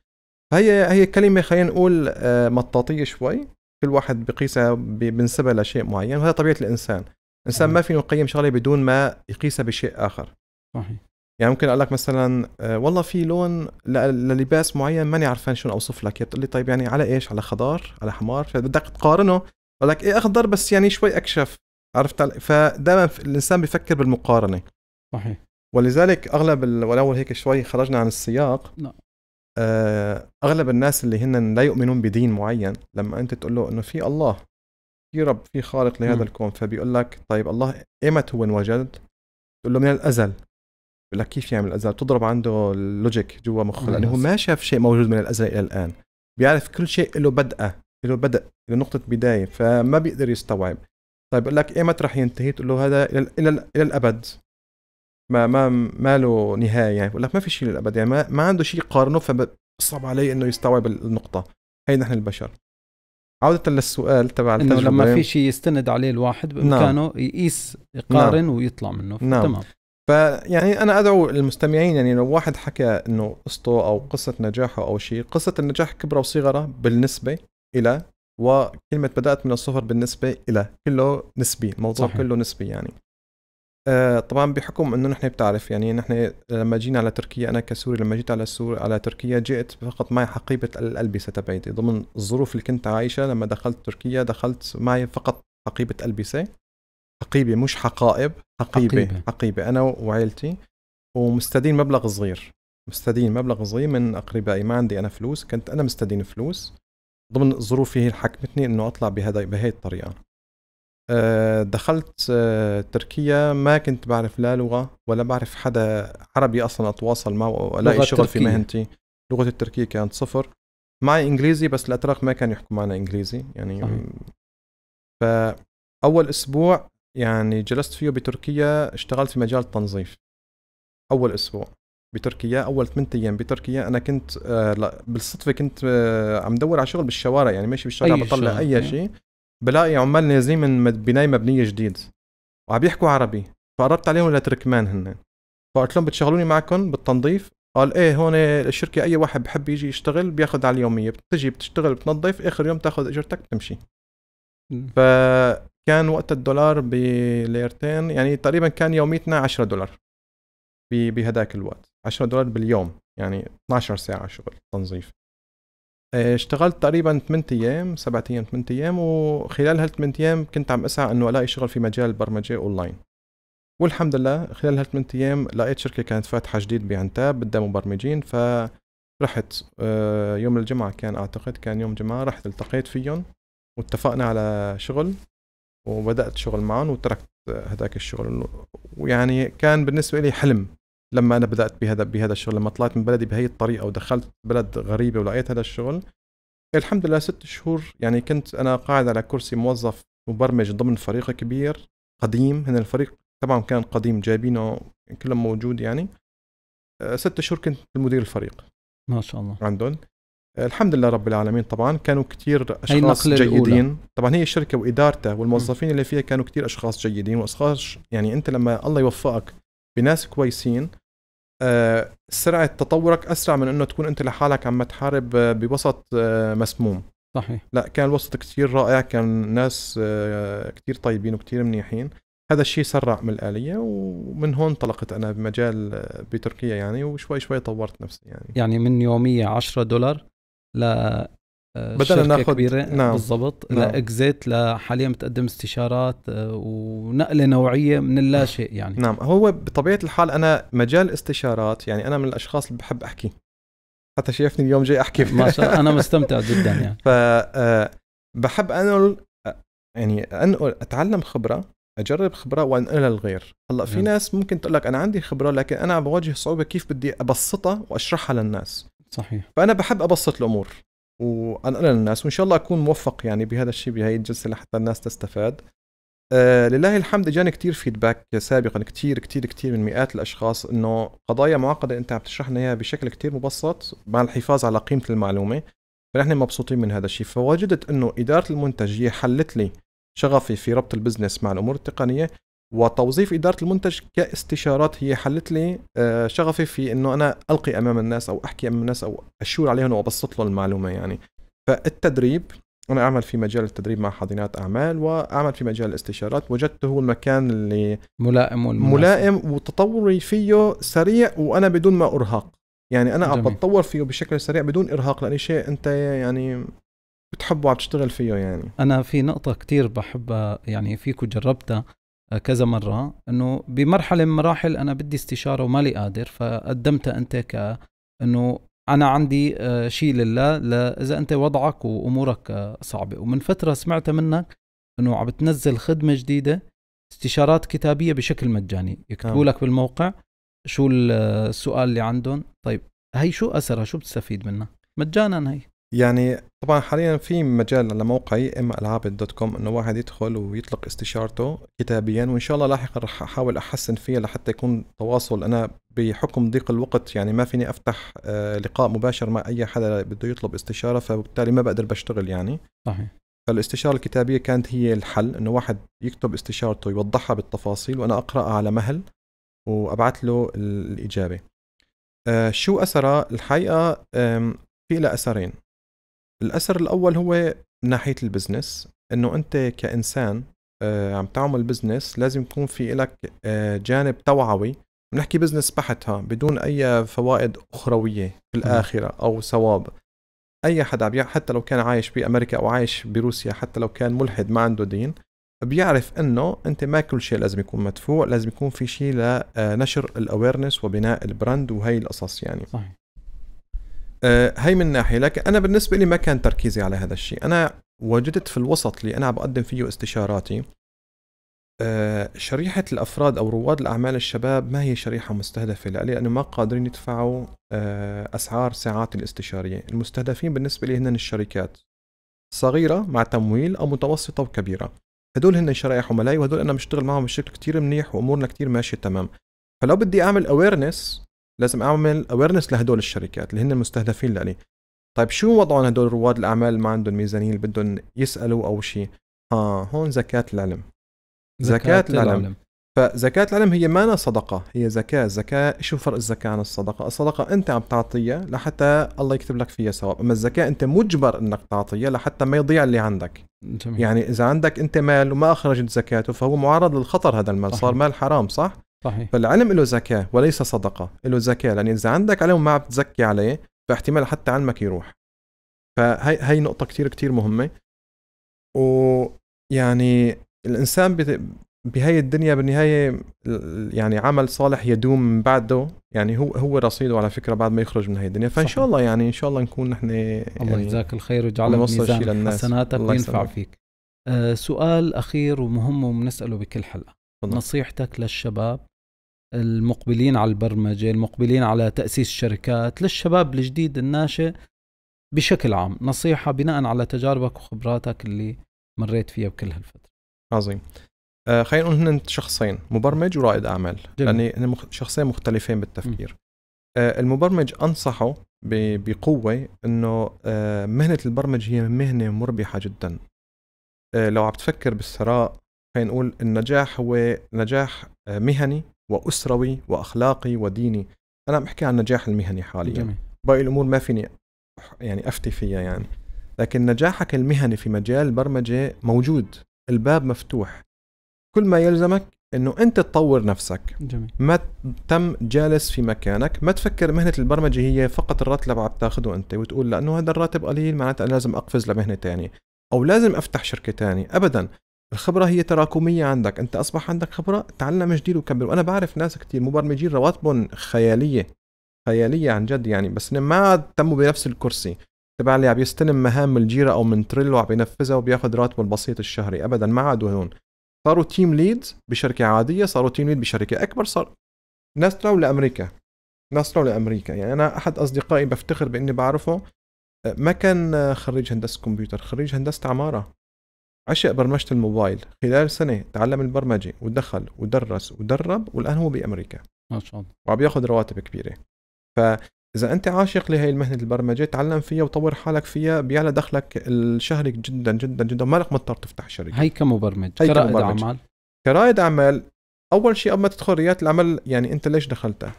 Speaker 1: هي هي كلمه خلينا نقول آه، مطاطيه شوي كل واحد بقيسها بنسبة لشيء معين وهذا طبيعه الانسان الانسان أيوه. ما فينا يقيم شغله بدون ما يقيسها بشيء اخر صحيح يعني ممكن اقول لك مثلا آه، والله في لون للباس معين ماني عارفان شلون اوصف لك اياه بتقول لي طيب يعني على ايش على خضار على حمار فبدك تقارنه بقول لك ايه اخضر بس يعني شوي اكشف عرفت فدائما الانسان بيفكر بالمقارنه صحيح ولذلك اغلب ولو هيك شوي خرجنا عن السياق نعم آه، اغلب الناس اللي هن لا يؤمنون بدين معين لما انت تقول له انه في الله في رب في خالق لهذا م. الكون فبيقول لك طيب الله ايمت هو انوجد؟ تقول له من الازل لك كيف يعمل الازرق بتضرب عنده اللوجيك جوا مخه لانه هو ما شاف شيء موجود من الازرق الى الان بيعرف كل شيء له بدأه له بدء له نقطة بداية فما بيقدر يستوعب طيب بقول لك ايمت رح ينتهي تقول له هذا الى الى, إلى الابد ما ما ما له نهايه يعني بقول لك ما في شيء للابد يعني ما, ما عنده شيء يقارنه فصعب عليه انه يستوعب النقطه هي نحن البشر عودة للسؤال تبع انه لما في شيء يستند عليه الواحد بامكانه نعم. يقيس يقارن نعم. ويطلع منه نعم. تمام فيعني انا ادعو المستمعين يعني لو واحد حكى انه قصته او قصه نجاحه او شيء قصه النجاح كبرى وصغرى بالنسبه الى وكلمه بدات من الصفر بالنسبه الى كله نسبي الموضوع صحيح. كله نسبي يعني آه، طبعا بحكم انه نحن بتعرف يعني نحن لما جينا على تركيا انا كسوري لما جيت على سور على تركيا جئت فقط معي حقيبه الالبسه تبعيتي ضمن الظروف اللي كنت عايشها لما دخلت تركيا دخلت معي فقط حقيبه البسه حقيبه مش حقائب حقيبه حقيبه, حقيبة انا وعائلتي ومستدين مبلغ صغير مستدين مبلغ صغير من اقربائي ما عندي انا فلوس كنت انا مستدين فلوس ضمن ظروفي هي حكمتني انه اطلع بهذا بهي الطريقه آه، دخلت آه، تركيا ما كنت بعرف لا لغه ولا بعرف حدا عربي اصلا اتواصل معه اي شغل في مهنتي لغه التركيه كانت صفر معي انجليزي بس الاتراك ما كانوا يحكوا معنا انجليزي يعني صحيح. فاول اسبوع يعني جلست فيه بتركيا اشتغلت في مجال التنظيف اول اسبوع بتركيا اول 8 ايام بتركيا انا كنت آه بالصدفه كنت آه عم دور على شغل بالشوارع يعني ماشي بالشارع أي بطلع اي شيء بلاقي عمال نازلين من بنايه مبنيه جديد وعم يحكوا عربي فقربت عليهم لتركمان هن فقلت لهم بتشغلوني معكم بالتنظيف قال ايه هون الشركه اي واحد بحب يجي يشتغل بياخذ على اليوميه بتجي بتشتغل بتنظف اخر يوم تاخذ اجرتك بتمشي ف كان وقت الدولار بليرتين يعني تقريبا كان يوميتنا 10 دولار بهداك الوقت 10 دولار باليوم يعني 12 ساعة شغل تنظيف آه، اشتغلت تقريبا 8 ايام 7 ايام 8 ايام وخلال هال 8 ايام كنت عم اسعى انه الاقي شغل في مجال البرمجه اونلاين والحمد لله خلال هال 8 ايام لقيت شركه كانت فاتحه جديد بعنتاب بدها مبرمجين فرحت آه، يوم الجمعه كان اعتقد كان يوم جمعه رحت التقيت فيهم واتفقنا على شغل وبدات شغل معهم وتركت هذاك الشغل ويعني كان بالنسبه لي حلم لما انا بدات بهذا بهذا الشغل لما طلعت من بلدي بهي الطريقه ودخلت بلد غريبه ولقيت هذا الشغل الحمد لله ست شهور يعني كنت انا قاعد على كرسي موظف مبرمج ضمن فريق كبير قديم هن الفريق تبعهم كان قديم جايبينه كلهم موجود يعني أه، ست شهور كنت مدير الفريق ما شاء الله عندهم الحمد لله رب العالمين طبعا كانوا كثير اشخاص جيدين الأولى. طبعا هي الشركه وادارتها والموظفين اللي فيها كانوا كثير اشخاص جيدين واشخاص يعني انت لما الله يوفقك بناس كويسين أه سرعه تطورك اسرع من انه تكون انت لحالك عم تحارب آه، بوسط آه، مسموم صحيح لا كان الوسط كثير رائع كان ناس آه، كثير طيبين وكثير منيحين هذا الشيء سرع من الآلية ومن هون انطلقت أنا بمجال بتركيا يعني وشوي شوي طورت نفسي يعني يعني من يومية 10 دولار ل
Speaker 2: آه، بدل ناخذ كبيرة نعم. بالضبط نعم. لاكزيت لحاليا بتقدم استشارات آه،
Speaker 1: ونقله نوعيه من نعم. شيء يعني نعم هو بطبيعه الحال انا مجال استشارات يعني انا من الاشخاص اللي بحب احكي حتى شايفني اليوم جاي احكي ما شاء الله انا مستمتع جدا يعني ف آه، بحب انقل يعني انقل اتعلم خبره اجرب خبره وانقلها للغير هلا في نعم. ناس ممكن تقول لك انا عندي خبره لكن انا بواجه صعوبه كيف بدي ابسطها واشرحها للناس صحيح فانا بحب ابسط الامور وانقلها للناس وان شاء الله اكون موفق يعني بهذا الشيء بهي الجلسه لحتى الناس تستفاد آه لله الحمد اجاني كثير فيدباك سابقا كثير كثير كثير من مئات الاشخاص انه قضايا معقده انت عم تشرح لنا اياها بشكل كثير مبسط مع الحفاظ على قيمه المعلومه فنحن مبسوطين من هذا الشيء فوجدت انه اداره المنتج هي حلت لي شغفي في ربط البزنس مع الامور التقنيه وتوظيف اداره المنتج كاستشارات هي حلت لي آه، شغفي في انه انا القي امام الناس او احكي امام الناس او اشور عليهم وابسط لهم المعلومه يعني فالتدريب انا اعمل في مجال التدريب مع حاضنات اعمال واعمل في مجال الاستشارات وجدته هو المكان اللي ملائم والمناسب. ملائم وتطوري فيه سريع وانا بدون ما ارهق يعني انا عم بتطور فيه بشكل سريع بدون ارهاق لاني شيء انت يعني بتحبه وعم تشتغل فيه يعني
Speaker 2: انا في نقطه كثير بحبها يعني فيك وجربتها كذا مرة انه بمرحلة من المراحل انا بدي استشارة ومالي قادر فقدمتها انت ك انه انا عندي آه، شيء لله اذا انت وضعك وامورك آه، صعبة ومن فترة سمعت منك انه عم بتنزل خدمة جديدة استشارات كتابية بشكل مجاني يكتبوا نعم. لك بالموقع شو آه، السؤال اللي عندهم طيب هي شو اثرها شو بتستفيد منها مجانا هي
Speaker 1: يعني طبعا حاليا في مجال على موقعي ام العاب دوت كوم انه واحد يدخل ويطلق استشارته كتابيا وان شاء الله لاحقا رح احاول احسن فيها لحتى يكون تواصل انا بحكم ضيق الوقت يعني ما فيني افتح آه، لقاء مباشر مع اي حدا بده يطلب استشاره فبالتالي ما بقدر بشتغل يعني صحيح فالاستشاره الكتابيه كانت هي الحل انه واحد يكتب استشارته يوضحها بالتفاصيل وانا اقراها على مهل وابعث له الاجابه آه، شو اثرها الحقيقه في لها اثرين الاثر الاول هو من ناحيه البزنس انه انت كانسان آه، عم تعمل بزنس لازم يكون في لك آه، جانب توعوي بنحكي بزنس بحتها بدون اي فوائد اخرويه بالاخره او ثواب اي حدا حتى لو كان عايش بامريكا او عايش بروسيا حتى لو كان ملحد ما عنده دين بيعرف انه انت ما كل شيء لازم يكون مدفوع لازم يكون في شيء لنشر آه، الاويرنس وبناء البراند وهي القصص يعني صحيح هي آه، من ناحيه لكن انا بالنسبه لي ما كان تركيزي على هذا الشيء انا وجدت في الوسط اللي انا عم بقدم فيه استشاراتي آه، شريحة الأفراد أو رواد الأعمال الشباب ما هي شريحة مستهدفة لألي لأنه ما قادرين يدفعوا آه، أسعار ساعات الاستشارية المستهدفين بالنسبة لي هن الشركات صغيرة مع تمويل أو متوسطة وكبيرة هدول هن شرائح عملائي وهدول أنا بشتغل معهم بشكل كتير منيح وأمورنا كتير ماشية تمام فلو بدي أعمل awareness لازم اعمل اويرنس لهدول الشركات اللي هن المستهدفين لإلي طيب شو وضعهم هدول رواد الاعمال اللي ما عندهم ميزانيه اللي بدهم يسالوا او شيء ها آه، هون زكاه العلم زكاه, زكاة العلم. العلم فزكاة العلم هي مانا صدقة هي زكاة زكاة شو فرق الزكاة عن الصدقة الصدقة أنت عم تعطيها لحتى الله يكتب لك فيها ثواب أما الزكاة أنت مجبر أنك تعطيها لحتى ما يضيع اللي عندك جميل. يعني إذا عندك أنت مال وما أخرجت زكاته فهو معرض للخطر هذا المال صح. صار مال حرام صح صحيح فالعلم له زكاه وليس صدقه له زكاه لان اذا عندك علم وما عم تزكي عليه فاحتمال حتى علمك يروح فهي هي نقطه كثير كثير مهمه ويعني الانسان بهي الدنيا بالنهايه يعني عمل صالح يدوم من بعده يعني هو هو رصيده على فكره بعد ما يخرج من هي الدنيا فان صحيح. شاء الله يعني ان شاء الله نكون نحن الله يعني يجزاك الخير ويجعل ميزان حسناتك ينفع فيك
Speaker 2: آه سؤال اخير ومهم وبنساله بكل حلقه فضل. نصيحتك للشباب المقبلين على البرمجة المقبلين على تأسيس الشركات للشباب الجديد الناشئ بشكل عام نصيحة بناء على تجاربك وخبراتك اللي مريت فيها بكل
Speaker 1: هالفترة عظيم آه، خلينا نقول هن شخصين مبرمج ورائد أعمال لأن يعني هن شخصين مختلفين بالتفكير م. آه، المبرمج أنصحه بقوة أنه آه، مهنة البرمج هي مهنة مربحة جدا لو عم تفكر بالثراء خلينا نقول النجاح هو نجاح آه، مهني واسروي واخلاقي وديني انا عم بحكي عن النجاح المهني حاليا جميل. باقي الامور ما فيني يعني افتي فيها يعني لكن نجاحك المهني في مجال البرمجه موجود الباب مفتوح كل ما يلزمك انه انت تطور نفسك جميل. ما تم جالس في مكانك ما تفكر مهنه البرمجه هي فقط الراتب عم تاخده انت وتقول لانه هذا الراتب قليل معناتها انا لازم اقفز لمهنه ثانيه او لازم افتح شركه ثانيه ابدا الخبرة هي تراكمية عندك أنت أصبح عندك خبرة تعلم جديد وكمل وأنا بعرف ناس كتير مبرمجين رواتبهم خيالية خيالية عن جد يعني بس ما عاد تموا بنفس الكرسي تبع اللي عم يستلم مهام من الجيرة أو من تريلو عم ينفذها وبياخذ راتبه البسيط الشهري أبدا ما عادوا هون صاروا تيم ليدز بشركة عادية صاروا تيم ليد بشركة أكبر صار ناس طلعوا لأمريكا ناس طلعوا لأمريكا يعني أنا أحد أصدقائي بفتخر بإني بعرفه ما كان خريج هندسة كمبيوتر خريج هندسة عمارة عشق برمجة الموبايل خلال سنة تعلم البرمجة ودخل ودرس ودرب والآن هو بأمريكا ما شاء الله وعم ياخذ رواتب كبيرة فإذا أنت عاشق لهي المهنة البرمجة تعلم فيها وطور حالك فيها بيعلى دخلك الشهري جدا جدا جدا لك مضطر تفتح شركة هي كمبرمج هي كرائد كمبرمج. أعمال كرائد أعمال أول شيء قبل ما تدخل ريادة الأعمال يعني أنت ليش دخلتها؟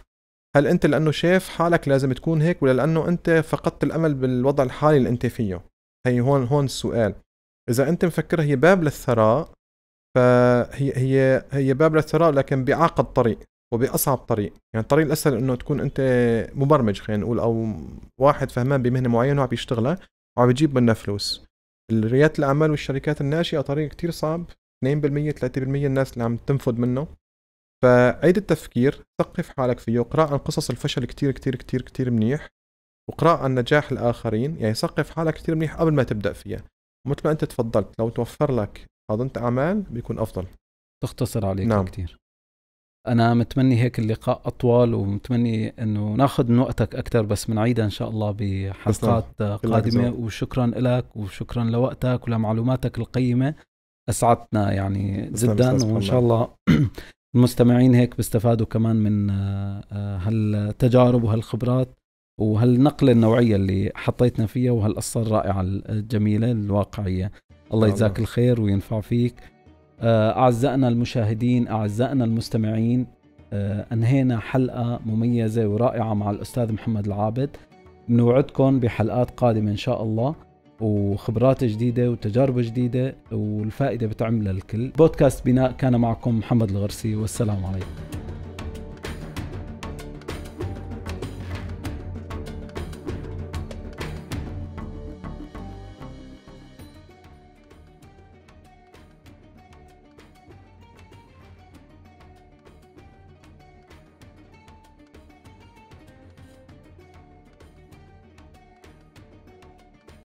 Speaker 1: هل أنت لأنه شايف حالك لازم تكون هيك ولا لأنه أنت فقدت الأمل بالوضع الحالي اللي أنت فيه؟ هي هون هون السؤال اذا انت مفكرها هي باب للثراء فهي هي هي باب للثراء لكن باعقد طريق وباصعب طريق يعني الطريق الاسهل انه تكون انت مبرمج خلينا نقول او واحد فهمان بمهنه معينه وعم يشتغلها وعم بيجيب منها فلوس رياده الاعمال والشركات الناشئه طريق كتير صعب 2% 3% الناس اللي عم تنفذ منه فعيد التفكير ثقف حالك فيه وقرا عن قصص الفشل كتير كتير كتير كتير منيح وقرا عن نجاح الآخرين يعني ثقف حالك كتير منيح قبل ما تبدأ فيها مثل ما انت تفضلت لو توفر لك هضمة اعمال بيكون افضل
Speaker 2: تختصر عليك نعم. كثير انا متمني هيك اللقاء اطول ومتمني انه ناخذ من وقتك اكثر بس بنعيدها ان شاء الله بحلقات قادمه وشكرا لك وشكرا لوقتك ولمعلوماتك القيمه اسعدتنا يعني جدا وان شاء الله المستمعين هيك بيستفادوا كمان من آه، آه، هالتجارب وهالخبرات وهالنقله النوعيه اللي حطيتنا فيها وهالقصه الرائعه الجميله الواقعيه الله نعم، يجزاك نعم. الخير وينفع فيك آه، اعزائنا المشاهدين اعزائنا المستمعين آه، انهينا حلقه مميزه ورائعه مع الاستاذ محمد العابد بنوعدكم بحلقات قادمه ان شاء الله وخبرات جديده وتجارب جديده والفائده بتعمل للكل بودكاست بناء كان معكم محمد الغرسي والسلام عليكم